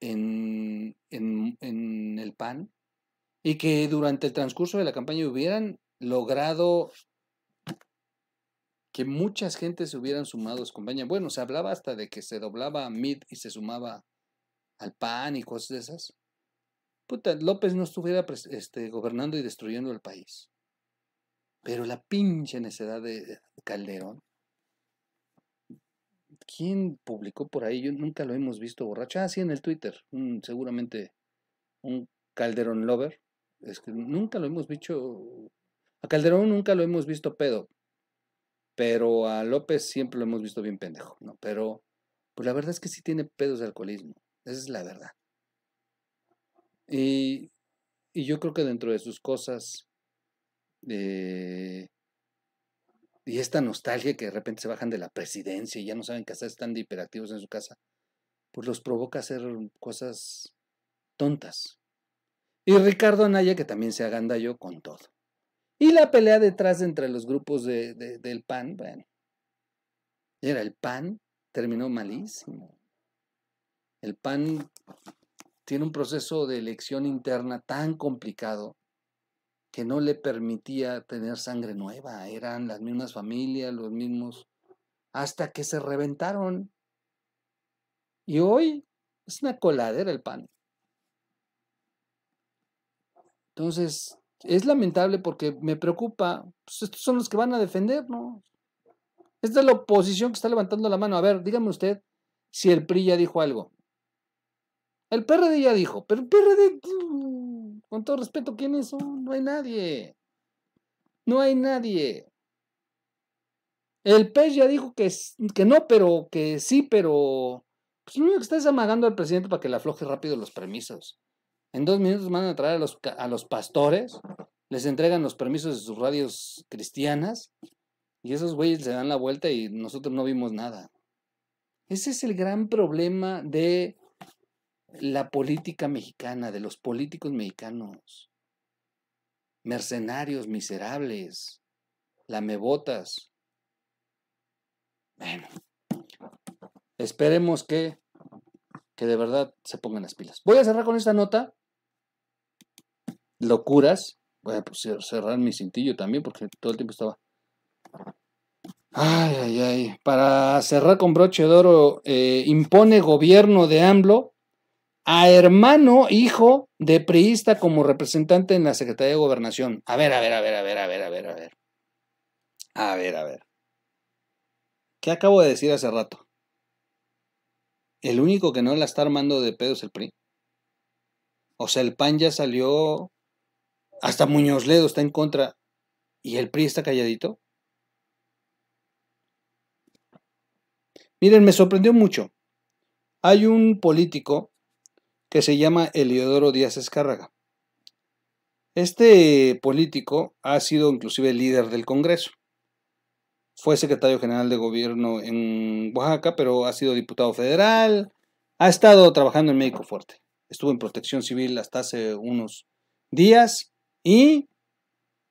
[SPEAKER 1] en, el PAN y que durante el transcurso de la campaña hubieran logrado que muchas gentes se hubieran sumado a su campaña. Bueno, se hablaba hasta de que se doblaba a Mid y se sumaba al PAN y cosas de esas. Puta, López no estuviera este, gobernando y destruyendo el país. Pero la pinche necedad de Calderón ¿Quién publicó por ahí? Yo nunca lo hemos visto borracho. Ah, sí, en el Twitter. seguramente un Calderón Lover. Es que nunca lo hemos visto. A Calderón nunca lo hemos visto pedo. Pero a López siempre lo hemos visto bien pendejo. ¿no? Pero pues la verdad es que sí tiene pedos de alcoholismo. Esa es la verdad. Y, yo creo que dentro de sus cosas. Eh, y esta nostalgia que de repente se bajan de la presidencia y ya no saben qué hacer, están hiperactivos en su casa, pues los provoca hacer cosas tontas. Y Ricardo Anaya, que también se agandalló con todo. Y la pelea detrás entre los grupos del PAN, bueno, era el PAN, terminó malísimo. El PAN tiene un proceso de elección interna tan complicado no le permitía tener sangre nueva, eran las mismas familias, los mismos, hasta que se reventaron. Y hoy es una coladera el pan. Entonces, es lamentable porque me preocupa, pues estos son los que van a defendernos. Esta es la oposición que está levantando la mano. A ver, dígame usted si el PRI ya dijo algo. El PRD ya dijo, pero el PRD con todo respeto, ¿quiénes son? Oh, no hay nadie. No hay nadie. El PES ya dijo que, que no, pero que sí, pero pues lo único que está es amagando al presidente para que le afloje rápido los permisos. En dos minutos van a traer a los, a los pastores, les entregan los permisos de sus radios cristianas y esos güeyes se dan la vuelta y nosotros no vimos nada. Ese es el gran problema de la política mexicana, de los políticos mexicanos, mercenarios, miserables, lamebotas. Bueno, esperemos que, que de verdad se pongan las pilas. Voy a cerrar con esta nota. Locuras. Voy a pues, cerrar mi cintillo también porque todo el tiempo estaba... Ay, ay, ay. Para cerrar con broche de oro, eh, impone gobierno de AMLO a hermano, hijo de priista como representante en la Secretaría de Gobernación.
[SPEAKER 2] A ver, a ver, a ver, a ver, a ver, a ver, a ver.
[SPEAKER 1] A ver, a ver. ¿Qué acabo de decir hace rato? El único que no la está armando de pedo es el PRI. O sea, el PAN ya salió, hasta Muñoz Ledo está en contra y el PRI está calladito. Miren, me sorprendió mucho. Hay un político que se llama Eliodoro Díaz Escárraga. Este político ha sido inclusive líder del Congreso. Fue secretario general de gobierno en Oaxaca, pero ha sido diputado federal, ha estado trabajando en México Fuerte. Estuvo en protección civil hasta hace unos días y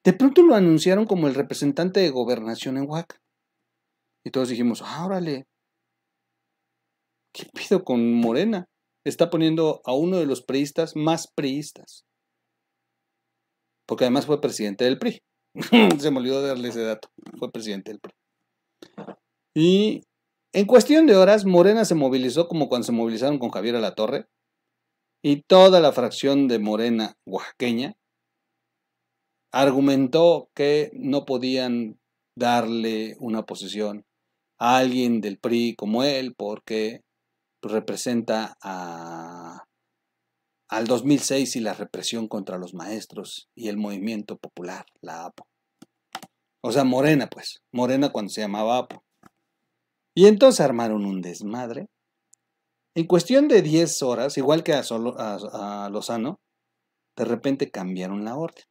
[SPEAKER 1] de pronto lo anunciaron como el representante de gobernación en Oaxaca. Y todos dijimos, ah, órale, ¿qué pido con Morena? está poniendo a uno de los priistas más priistas. Porque además fue presidente del PRI. (laughs) Se me olvidó darle ese dato. Fue presidente del PRI. Y en cuestión de horas, Morena se movilizó como cuando se movilizaron con Javier Torre Y toda la fracción de Morena oaxaqueña argumentó que no podían darle una posición a alguien del PRI como él porque pues, representa al 2006 y la represión contra los maestros y el movimiento popular, la APO. O sea, Morena, pues. Morena cuando se llamaba APO. Y entonces armaron un desmadre. En cuestión de 10 horas, igual que a, a Lozano, de repente cambiaron la orden.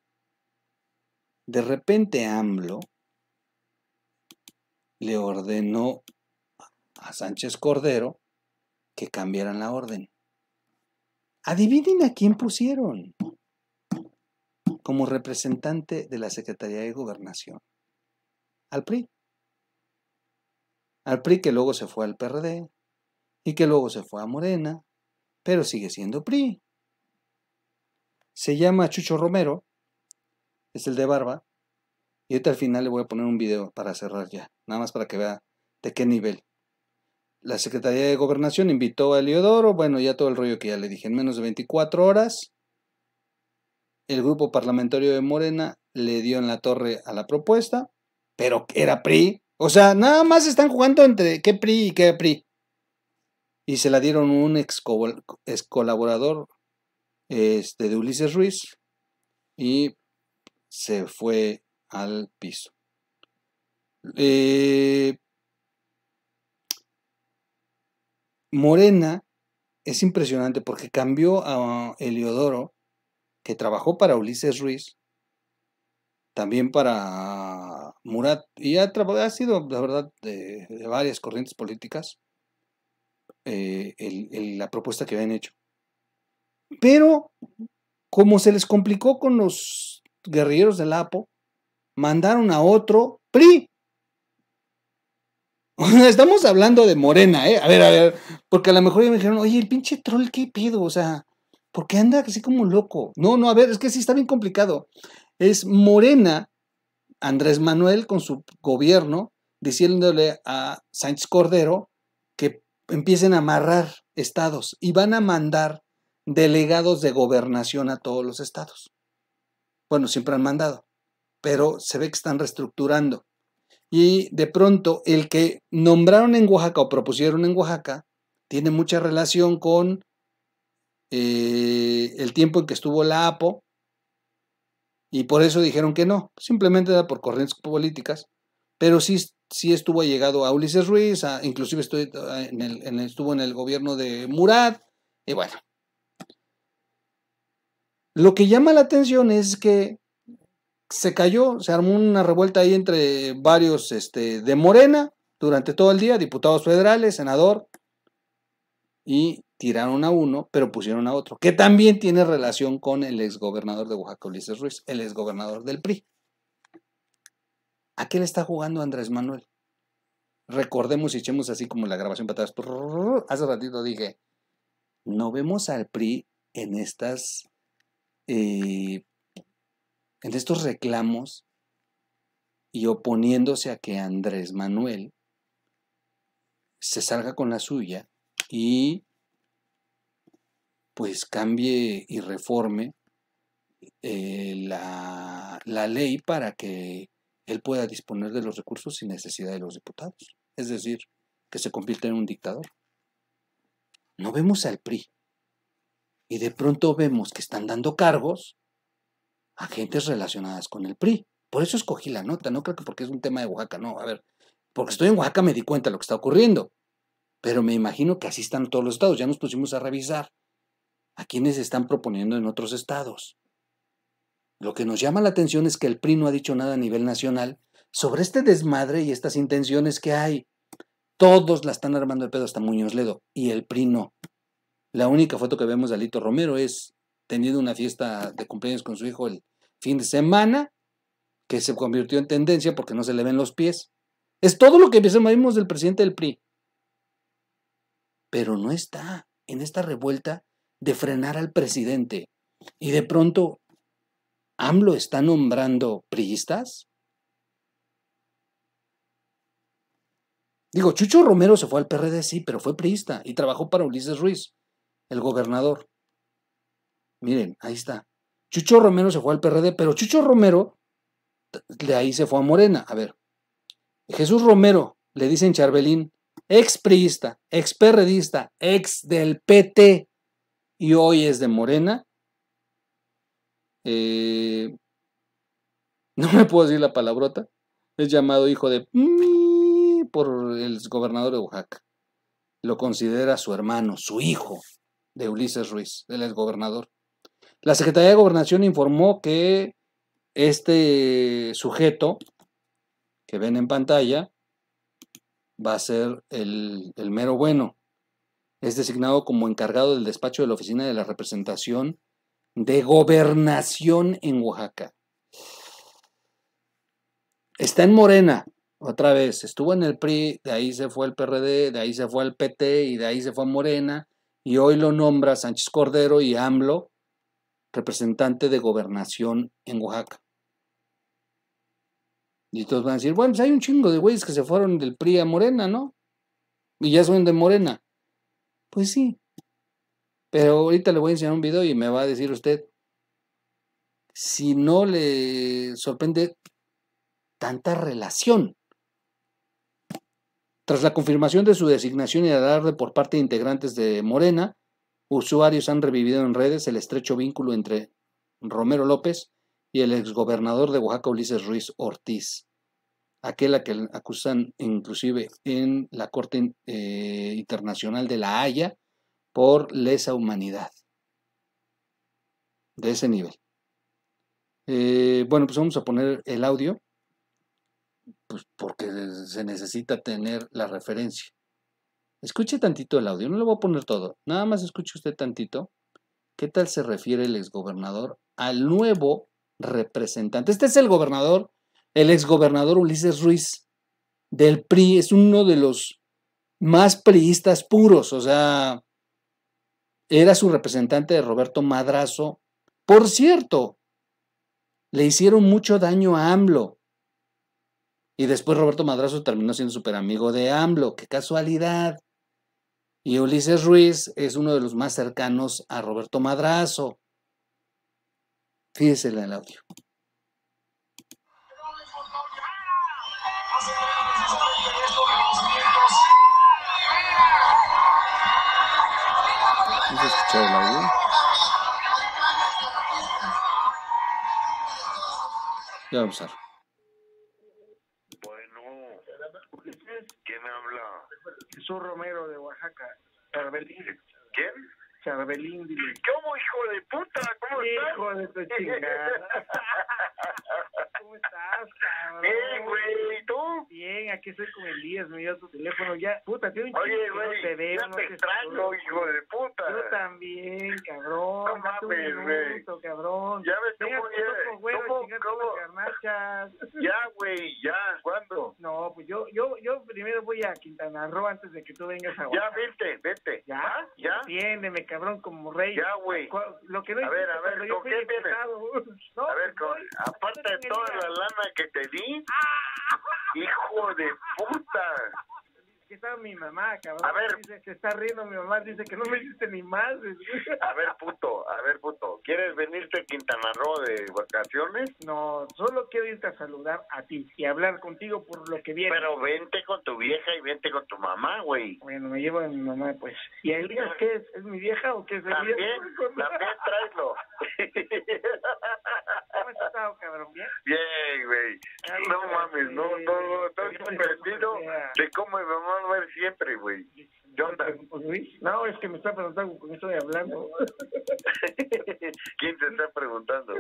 [SPEAKER 1] De repente AMLO le ordenó a Sánchez Cordero que cambiaran la orden. Adivinen a quién pusieron como representante de la Secretaría de Gobernación. Al PRI. Al PRI que luego se fue al PRD y que luego se fue a Morena, pero sigue siendo PRI. Se llama Chucho Romero, es el de barba, y ahorita al final le voy a poner un video para cerrar ya, nada más para que vea de qué nivel la Secretaría de Gobernación invitó a Eliodoro, bueno, ya todo el rollo que ya le dije, en menos de 24 horas, el grupo parlamentario de Morena le dio en la torre a la propuesta, pero era PRI. O sea, nada más están jugando entre qué PRI y qué PRI. Y se la dieron un ex, colaborador este, de Ulises Ruiz y se fue al piso. Eh, Morena es impresionante porque cambió a Eliodoro, que trabajó para Ulises Ruiz, también para Murat, y ha, sido, la verdad, de, varias corrientes políticas, eh, la propuesta que habían hecho. Pero, como se les complicó con los guerrilleros del APO, mandaron a otro PRI, (laughs) Estamos hablando de Morena, ¿eh? A ver, a ver. Porque a lo mejor ya me dijeron, oye, el pinche troll, ¿qué pido O sea, ¿por qué anda así como loco? No, no, a ver, es que sí está bien complicado. Es Morena, Andrés Manuel con su gobierno, diciéndole a Sánchez Cordero que empiecen a amarrar estados y van a mandar delegados de gobernación a todos los estados. Bueno, siempre han mandado, pero se ve que están reestructurando. Y de pronto el que nombraron en Oaxaca o propusieron en Oaxaca tiene mucha relación con eh, el tiempo en que estuvo la APO y por eso dijeron que no, simplemente da por corrientes políticas, pero sí, sí estuvo llegado a Ulises Ruiz, inclusive estoy ah, estuvo en el gobierno de Murat, y bueno. Lo que llama la atención es que se cayó, se armó una revuelta ahí entre varios este, de Morena durante todo el día, diputados federales, senador, y tiraron a uno, pero pusieron a otro, que también tiene relación con el exgobernador de Oaxaca, Ulises Ruiz, el exgobernador del PRI. ¿A qué le está jugando Andrés Manuel? Recordemos y echemos así como la grabación para atrás. Hace ratito dije, no vemos al PRI en estas eh, en estos reclamos y oponiéndose a que Andrés Manuel se salga con la suya y pues cambie y reforme eh, la, la ley para que él pueda disponer de los recursos sin necesidad de los diputados. Es decir, que se convierta en un dictador. No vemos al PRI. Y de pronto vemos que están dando cargos a gentes relacionadas con el PRI. Por eso escogí la nota, no creo que porque es un tema de Oaxaca, no, a ver, porque estoy en Oaxaca me di cuenta de lo que está ocurriendo, pero me imagino que así están todos los estados, ya nos pusimos a revisar a quienes están proponiendo en otros estados. Lo que nos llama la atención es que el PRI no ha dicho nada a nivel nacional sobre este desmadre y estas intenciones que hay. Todos la están armando de pedo hasta Muñoz Ledo y el PRI no. La única foto que vemos de Alito Romero es teniendo una fiesta de cumpleaños con su hijo el fin de semana, que se convirtió en tendencia porque no se le ven los pies. Es todo lo que vimos del presidente del PRI. Pero no está en esta revuelta de frenar al presidente. Y de pronto, AMLO está nombrando priistas. Digo, Chucho Romero se fue al PRD, sí, pero fue priista y trabajó para Ulises Ruiz, el gobernador. Miren, ahí está. Chucho Romero se fue al PRD, pero Chucho Romero de ahí se fue a Morena. A ver, Jesús Romero, le dicen Charbelín, ex priista, ex perredista, ex del PT y hoy es de Morena. Eh, (laughs) no me puedo decir la palabrota. Es llamado hijo de por el gobernador de Oaxaca. Lo considera su hermano, su hijo de Ulises Ruiz, el gobernador la Secretaría de Gobernación informó que este sujeto que ven en pantalla va a ser el, mero bueno. Es designado como encargado del despacho de la Oficina de la Representación de Gobernación en Oaxaca. Está en Morena, otra vez, estuvo en el PRI, de ahí se fue el PRD, de ahí se fue al PT y de ahí se fue a Morena, y hoy lo nombra Sánchez Cordero y AMLO representante de gobernación en Oaxaca. Y todos van a decir, bueno, pues hay un chingo de güeyes que se fueron del PRI a Morena, ¿no? Y ya son de Morena. Pues sí. Pero ahorita le voy a enseñar un video y me va a decir usted si no le sorprende tanta relación. Tras la confirmación de su designación y darle por parte de integrantes de Morena, Usuarios han revivido en redes el estrecho vínculo entre Romero López y el exgobernador de Oaxaca Ulises Ruiz Ortiz, aquel a quien acusan inclusive en la Corte eh, Internacional de La Haya por lesa humanidad. De ese nivel. Eh, bueno, pues vamos a poner el audio, pues, porque se necesita tener la referencia. Escuche tantito el audio, no lo voy a poner todo, nada más escuche usted tantito qué tal se refiere el exgobernador al nuevo representante. Este es el gobernador, el exgobernador Ulises Ruiz del PRI, es uno de los más priistas puros, o sea, era su representante de Roberto Madrazo. Por cierto, le hicieron mucho daño a AMLO. Y después Roberto Madrazo terminó siendo súper amigo de AMLO. ¡Qué casualidad! Y Ulises Ruiz es uno de los más cercanos a Roberto Madrazo. Fíjese en el audio. Ya vamos a ver.
[SPEAKER 3] Jesús Romero de Oaxaca. Charbelín. ¿Quién? Charbelín, dile. ¿Cómo, hijo de puta? ¿Cómo estás? Hijo de tu (laughs) chingada. ¿Cómo estás, cabrón? Hey, güey, tú Bien, aquí estoy con Elías, me dio su teléfono. Ya, puta, tiene un Oye, güey, no te veo, ya no te, extraño, hijo de puta. Yo también, cabrón. No mames, güey. cabrón. Ya ves cómo, ya, güey, cómo, cómo. Ya, güey, ya. ¿Cuándo? No, pues yo, yo, yo primero voy a Quintana Roo antes de que tú vengas a Oaxaca. Ya, vete, vete. ¿Ya? ¿Ah? ¿Ya? Atiéndeme, cabrón, como rey. Ya, güey. Lo que no A ver, a ver, ¿con qué vienes? (laughs) a ver, pues, aparte de toda la lana que te di, ah hijo de puta. Aquí está mi mamá, cabrón. A ver. Dice, que está riendo mi mamá, dice que no me hiciste ni más. A ver, puto, a ver, puto. ¿Quieres venirte a Quintana Roo de vacaciones? No, solo quiero irte a saludar a ti y hablar contigo por lo que viene. Pero vente con tu vieja y vente con tu mamá, güey. Bueno, me llevo a mi mamá, pues. ¿Y ahí día qué es? ¿Es mi vieja o qué es? También, también (laughs) tráelo. ¿Cómo has cabrón? ¿Bien? güey. No mames, no, no, estoy de cómo es mamá a ver siempre, güey. John Luis, no, es que me está preguntando con qué estoy hablando. (laughs) ¿Quién te está preguntando?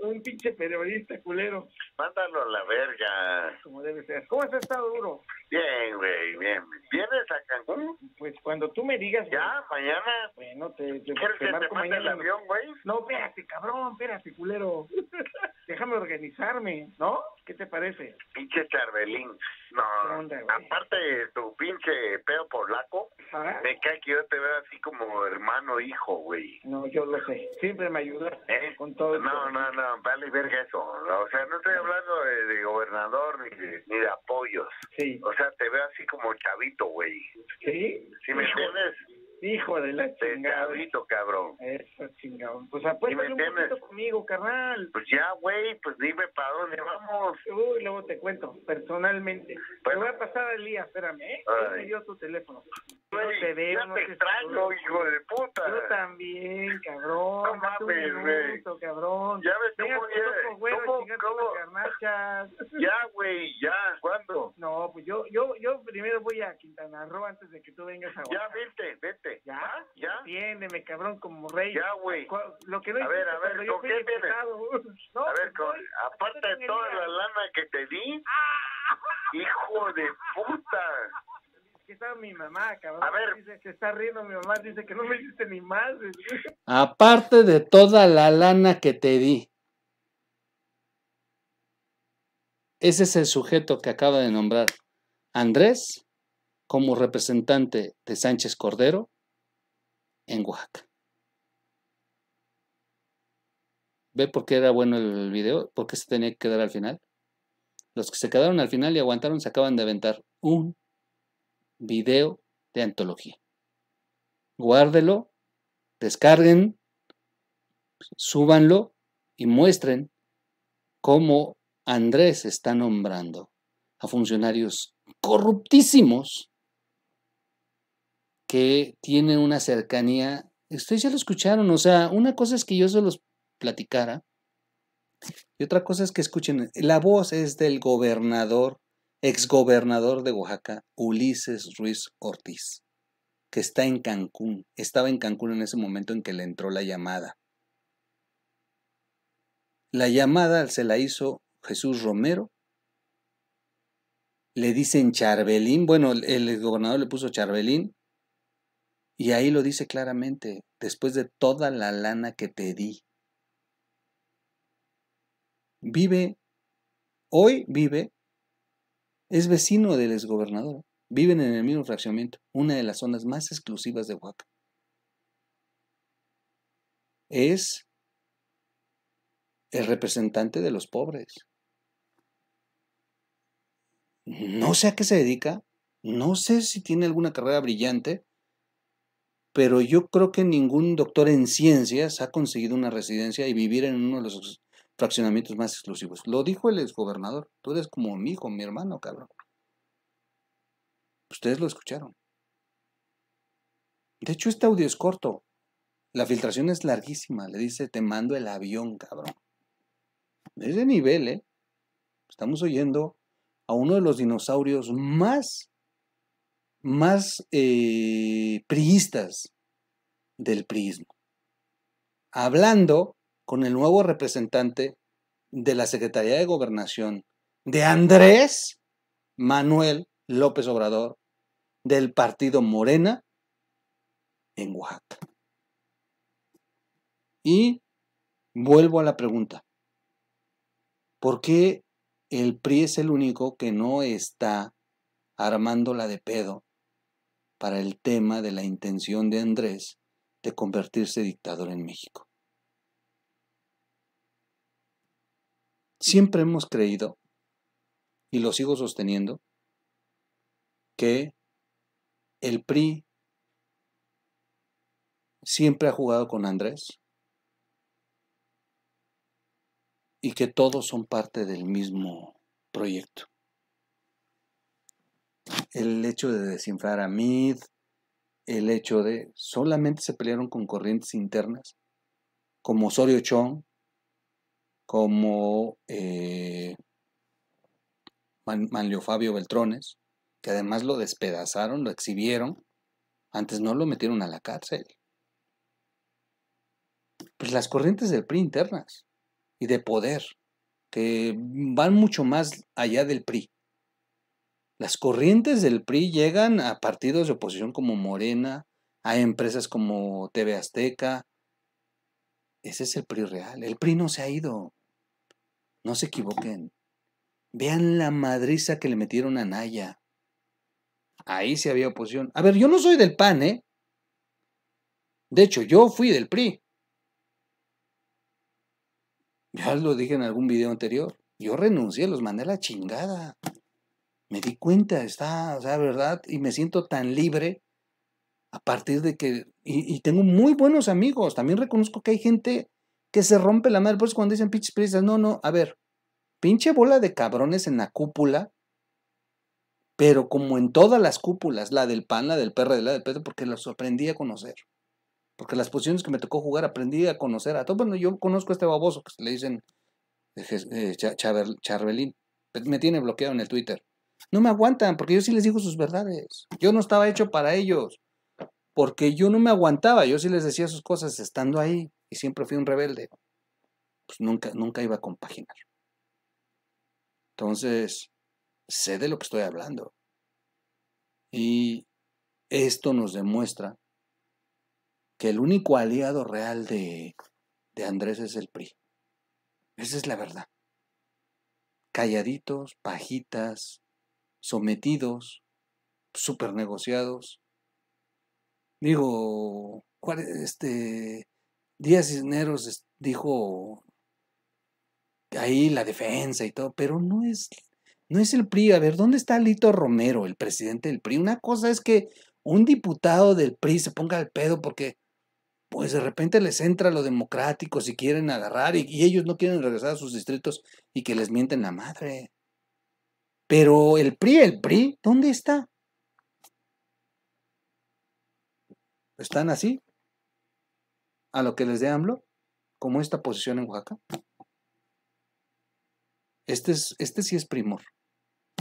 [SPEAKER 3] Un pinche periodista culero. Mándalo a la verga. Como debe ser. ¿Cómo has estado, duro? Bien, güey, bien. ¿Vienes a Cancún? Pues cuando tú me digas. Ya, mañana. Bueno, te, te, ¿Quieres te que te mande mañana. el avión, güey? No, espérate, cabrón, espérate, culero. (laughs) Déjame organizarme, ¿no? ¿Qué te parece? Pinche Charbelín. No, onda, aparte tu pinche pedo polaco, me cae que yo te veo así como hermano, hijo, güey. No, yo lo sé. Siempre me ayudas ¿Eh? con todo. No, no, no, vale verga eso. O sea, no estoy hablando de, gobernador ni de, apoyos. Sí. O sea, te veo así como chavito, güey. ¿Sí? ¿Sí me entiendes? Hijo de la este chingada. cabrón. Eso, chingado. Pues apuéstale un poquito conmigo, carnal. Pues ya, güey, pues dime para dónde vamos. Uy, luego te cuento, personalmente. Pues Te voy a pasar el día, espérame, ¿eh? me dio tu teléfono. te veo, ya no te, extraño, hijo de puta. Yo también, cabrón. No mames, güey. cabrón. Ya ves Venga, cómo ¿Cómo, cómo? ya, güey, ya. ¿Cuándo? No, pues yo, yo, yo primero voy a Quintana Roo antes de que tú vengas a... Ya, vente, vete espérate. Ya, ah, ya. Tiéndeme, cabrón, como rey. Ya, güey. Lo que no a ver, a ver, ¿con qué tienes? (laughs) a ver, con, aparte de toda la lana que te di, ah. hijo de puta. Que mi mamá, cabrón. A ver. Dice que está riendo mi mamá, dice que no me hiciste ni más. (laughs)
[SPEAKER 1] Aparte de toda la lana que te di. Ese es el sujeto que acaba de nombrar Andrés como representante de Sánchez Cordero en Oaxaca. ¿Ve por qué era bueno el video? ¿Por qué se tenía que quedar al final? Los que se quedaron al final y aguantaron se acaban de aventar un video de antología. Guárdelo, descarguen, súbanlo y muestren cómo Andrés está nombrando a funcionarios corruptísimos que tiene una cercanía. Ustedes ya lo escucharon, o sea, una cosa es que yo se los platicara y otra cosa es que escuchen. La voz es del gobernador, exgobernador de Oaxaca, Ulises Ruiz Ortiz, que está en Cancún. Estaba en Cancún en ese momento en que le entró la llamada. La llamada se la hizo Jesús Romero. Le dicen Charbelín, bueno, el, el gobernador le puso Charbelín, y ahí lo dice claramente, después de toda la lana que te di. Vive, hoy vive, es vecino del exgobernador, viven en el mismo fraccionamiento, una de las zonas más exclusivas de Huaca. Es el representante de los pobres. No sé a qué se dedica, no sé si tiene alguna carrera brillante, pero yo creo que ningún doctor en ciencias ha conseguido una residencia y vivir en uno de los fraccionamientos más exclusivos. Lo dijo el exgobernador, tú eres como mi hijo, mi hermano, cabrón. Ustedes lo escucharon. De hecho, este audio es corto. La filtración es larguísima. Le dice, te mando el avión, cabrón. De nivel, ¿eh? Estamos oyendo a uno de los dinosaurios más más eh, priistas del priismo, hablando con el nuevo representante de la Secretaría de Gobernación de Andrés Manuel López Obrador del partido Morena en Oaxaca. Y vuelvo a la pregunta, ¿por qué el PRI es el único que no está armándola de pedo para el tema de la intención de Andrés de convertirse dictador en México. Siempre hemos creído, y lo sigo sosteniendo, que el PRI siempre ha jugado con Andrés y que todos son parte del mismo proyecto el hecho de desinflar a Mid, el hecho de solamente se pelearon con corrientes internas, como Osorio Chong, como eh, Manlio Fabio Beltrones, que además lo despedazaron, lo exhibieron, antes no lo metieron a la cárcel. Pues las corrientes del PRI internas y de poder, que van mucho más allá del PRI. Las corrientes del PRI llegan a partidos de oposición como Morena, a empresas como TV Azteca. Ese es el PRI real. El PRI no se ha ido. No se equivoquen. Vean la madriza que le metieron a Naya. Ahí sí había oposición. A ver, yo no soy del PAN, ¿eh? De hecho, yo fui del PRI. Ya lo dije en algún video anterior. Yo renuncié, los mandé a la chingada me di cuenta, está, o sea, ¿verdad? Y me siento tan libre a partir de que, y, tengo muy buenos amigos, también reconozco que hay gente que se rompe la madre, por eso cuando dicen pinches prisas, no, no, a ver, pinche bola de cabrones en la cúpula, pero como en todas las cúpulas, la del PAN, la del de la del Pedro, porque los aprendí a conocer. Porque las posiciones que me tocó jugar aprendí a conocer a todos. Bueno, yo conozco a este baboso que le dicen eh, eh, pues, Me tiene bloqueado en el Twitter no me aguantan, porque yo sí les digo sus verdades. Yo no estaba hecho para ellos, porque yo no me aguantaba, yo sí les decía sus cosas estando ahí, y siempre fui un rebelde. Pues nunca, nunca iba a compaginar. Entonces, sé de lo que estoy hablando. Y esto nos demuestra que el único aliado real de, de Andrés es el PRI. Esa es la verdad. Calladitos, pajitas, sometidos, super negociados. Digo, este, Díaz Cisneros dijo ahí la defensa y todo, pero no es, no es el PRI. A ver, ¿dónde está Lito Romero, el presidente del PRI? Una cosa es que un diputado del PRI se ponga al pedo porque pues de repente les entra lo democrático si quieren agarrar y ellos no quieren regresar a sus distritos y que les mienten la madre. Pero el PRI, el PRI, ¿dónde está? ¿Están así? A lo que les dé AMLO, como esta posición en Oaxaca. Este, es, este sí es primor.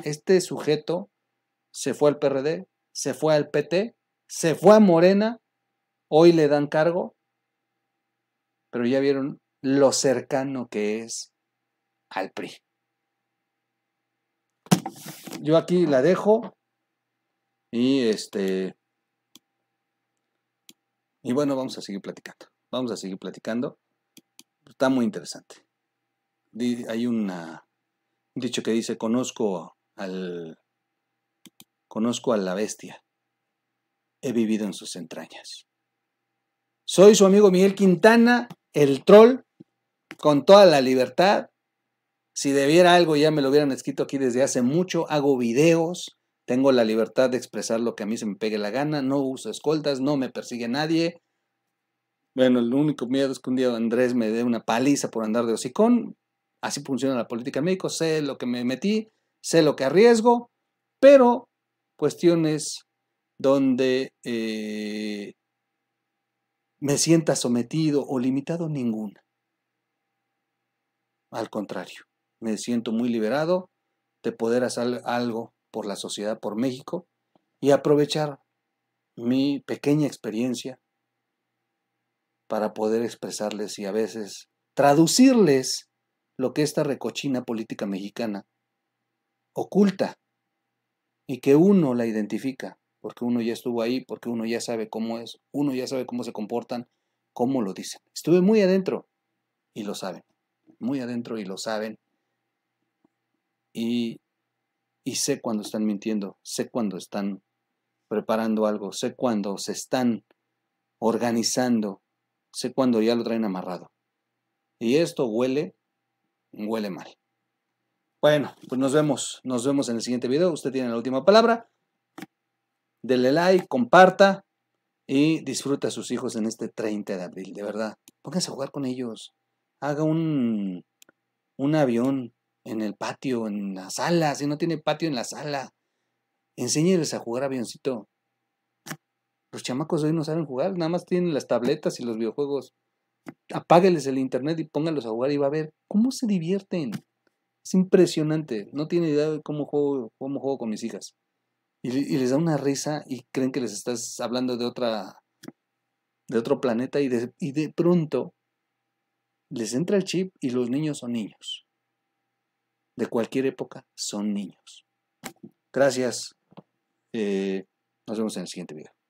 [SPEAKER 1] Este sujeto se fue al PRD, se fue al PT, se fue a Morena, hoy le dan cargo, pero ya vieron lo cercano que es al PRI. Yo aquí la dejo. Y este. Y bueno, vamos a seguir platicando. Vamos a seguir platicando. Está muy interesante. Hay una, un dicho que dice, conozco al. Conozco a la bestia. He vivido en sus entrañas. Soy su amigo Miguel Quintana, el troll, con toda la libertad si debiera algo ya me lo hubieran escrito aquí desde hace mucho. Hago videos, tengo la libertad de expresar lo que a mí se me pegue la gana, no uso escoltas, no me persigue nadie. Bueno, el único miedo es que un día Andrés me dé una paliza por andar de hocicón. Así funciona la política en México. Sé lo que me metí, sé lo que arriesgo, pero cuestiones donde eh, me sienta sometido o limitado, ninguna. Al contrario me siento muy liberado de poder hacer algo por la sociedad, por México, y aprovechar mi pequeña experiencia para poder expresarles y a veces traducirles lo que esta recochina política mexicana oculta y que uno la identifica, porque uno ya estuvo ahí, porque uno ya sabe cómo es, uno ya sabe cómo se comportan, cómo lo dicen. Estuve muy adentro y lo saben, muy adentro y lo saben y, sé cuando están mintiendo, sé cuando están preparando algo, sé cuando se están organizando, sé cuando ya lo traen amarrado. Y esto huele, huele mal. Bueno, pues nos vemos, nos vemos en el siguiente video. Usted tiene la última palabra. Dele like, comparta y disfruta a sus hijos en este 30 de abril, de verdad. Pónganse a jugar con ellos. Haga un, un avión, en el patio, en la sala, si no tiene patio en la sala, enséñeles a jugar avioncito. Los chamacos hoy no saben jugar, nada más tienen las tabletas y los videojuegos. Apágueles el internet y pónganlos a jugar y va a ver cómo se divierten. Es impresionante, no tiene idea de cómo juego, cómo juego con mis hijas. Y, les da una risa y creen que les estás hablando de otra de otro planeta y y de pronto les entra el chip y los niños son niños de cualquier época son niños. Gracias. Eh, nos vemos en el siguiente video.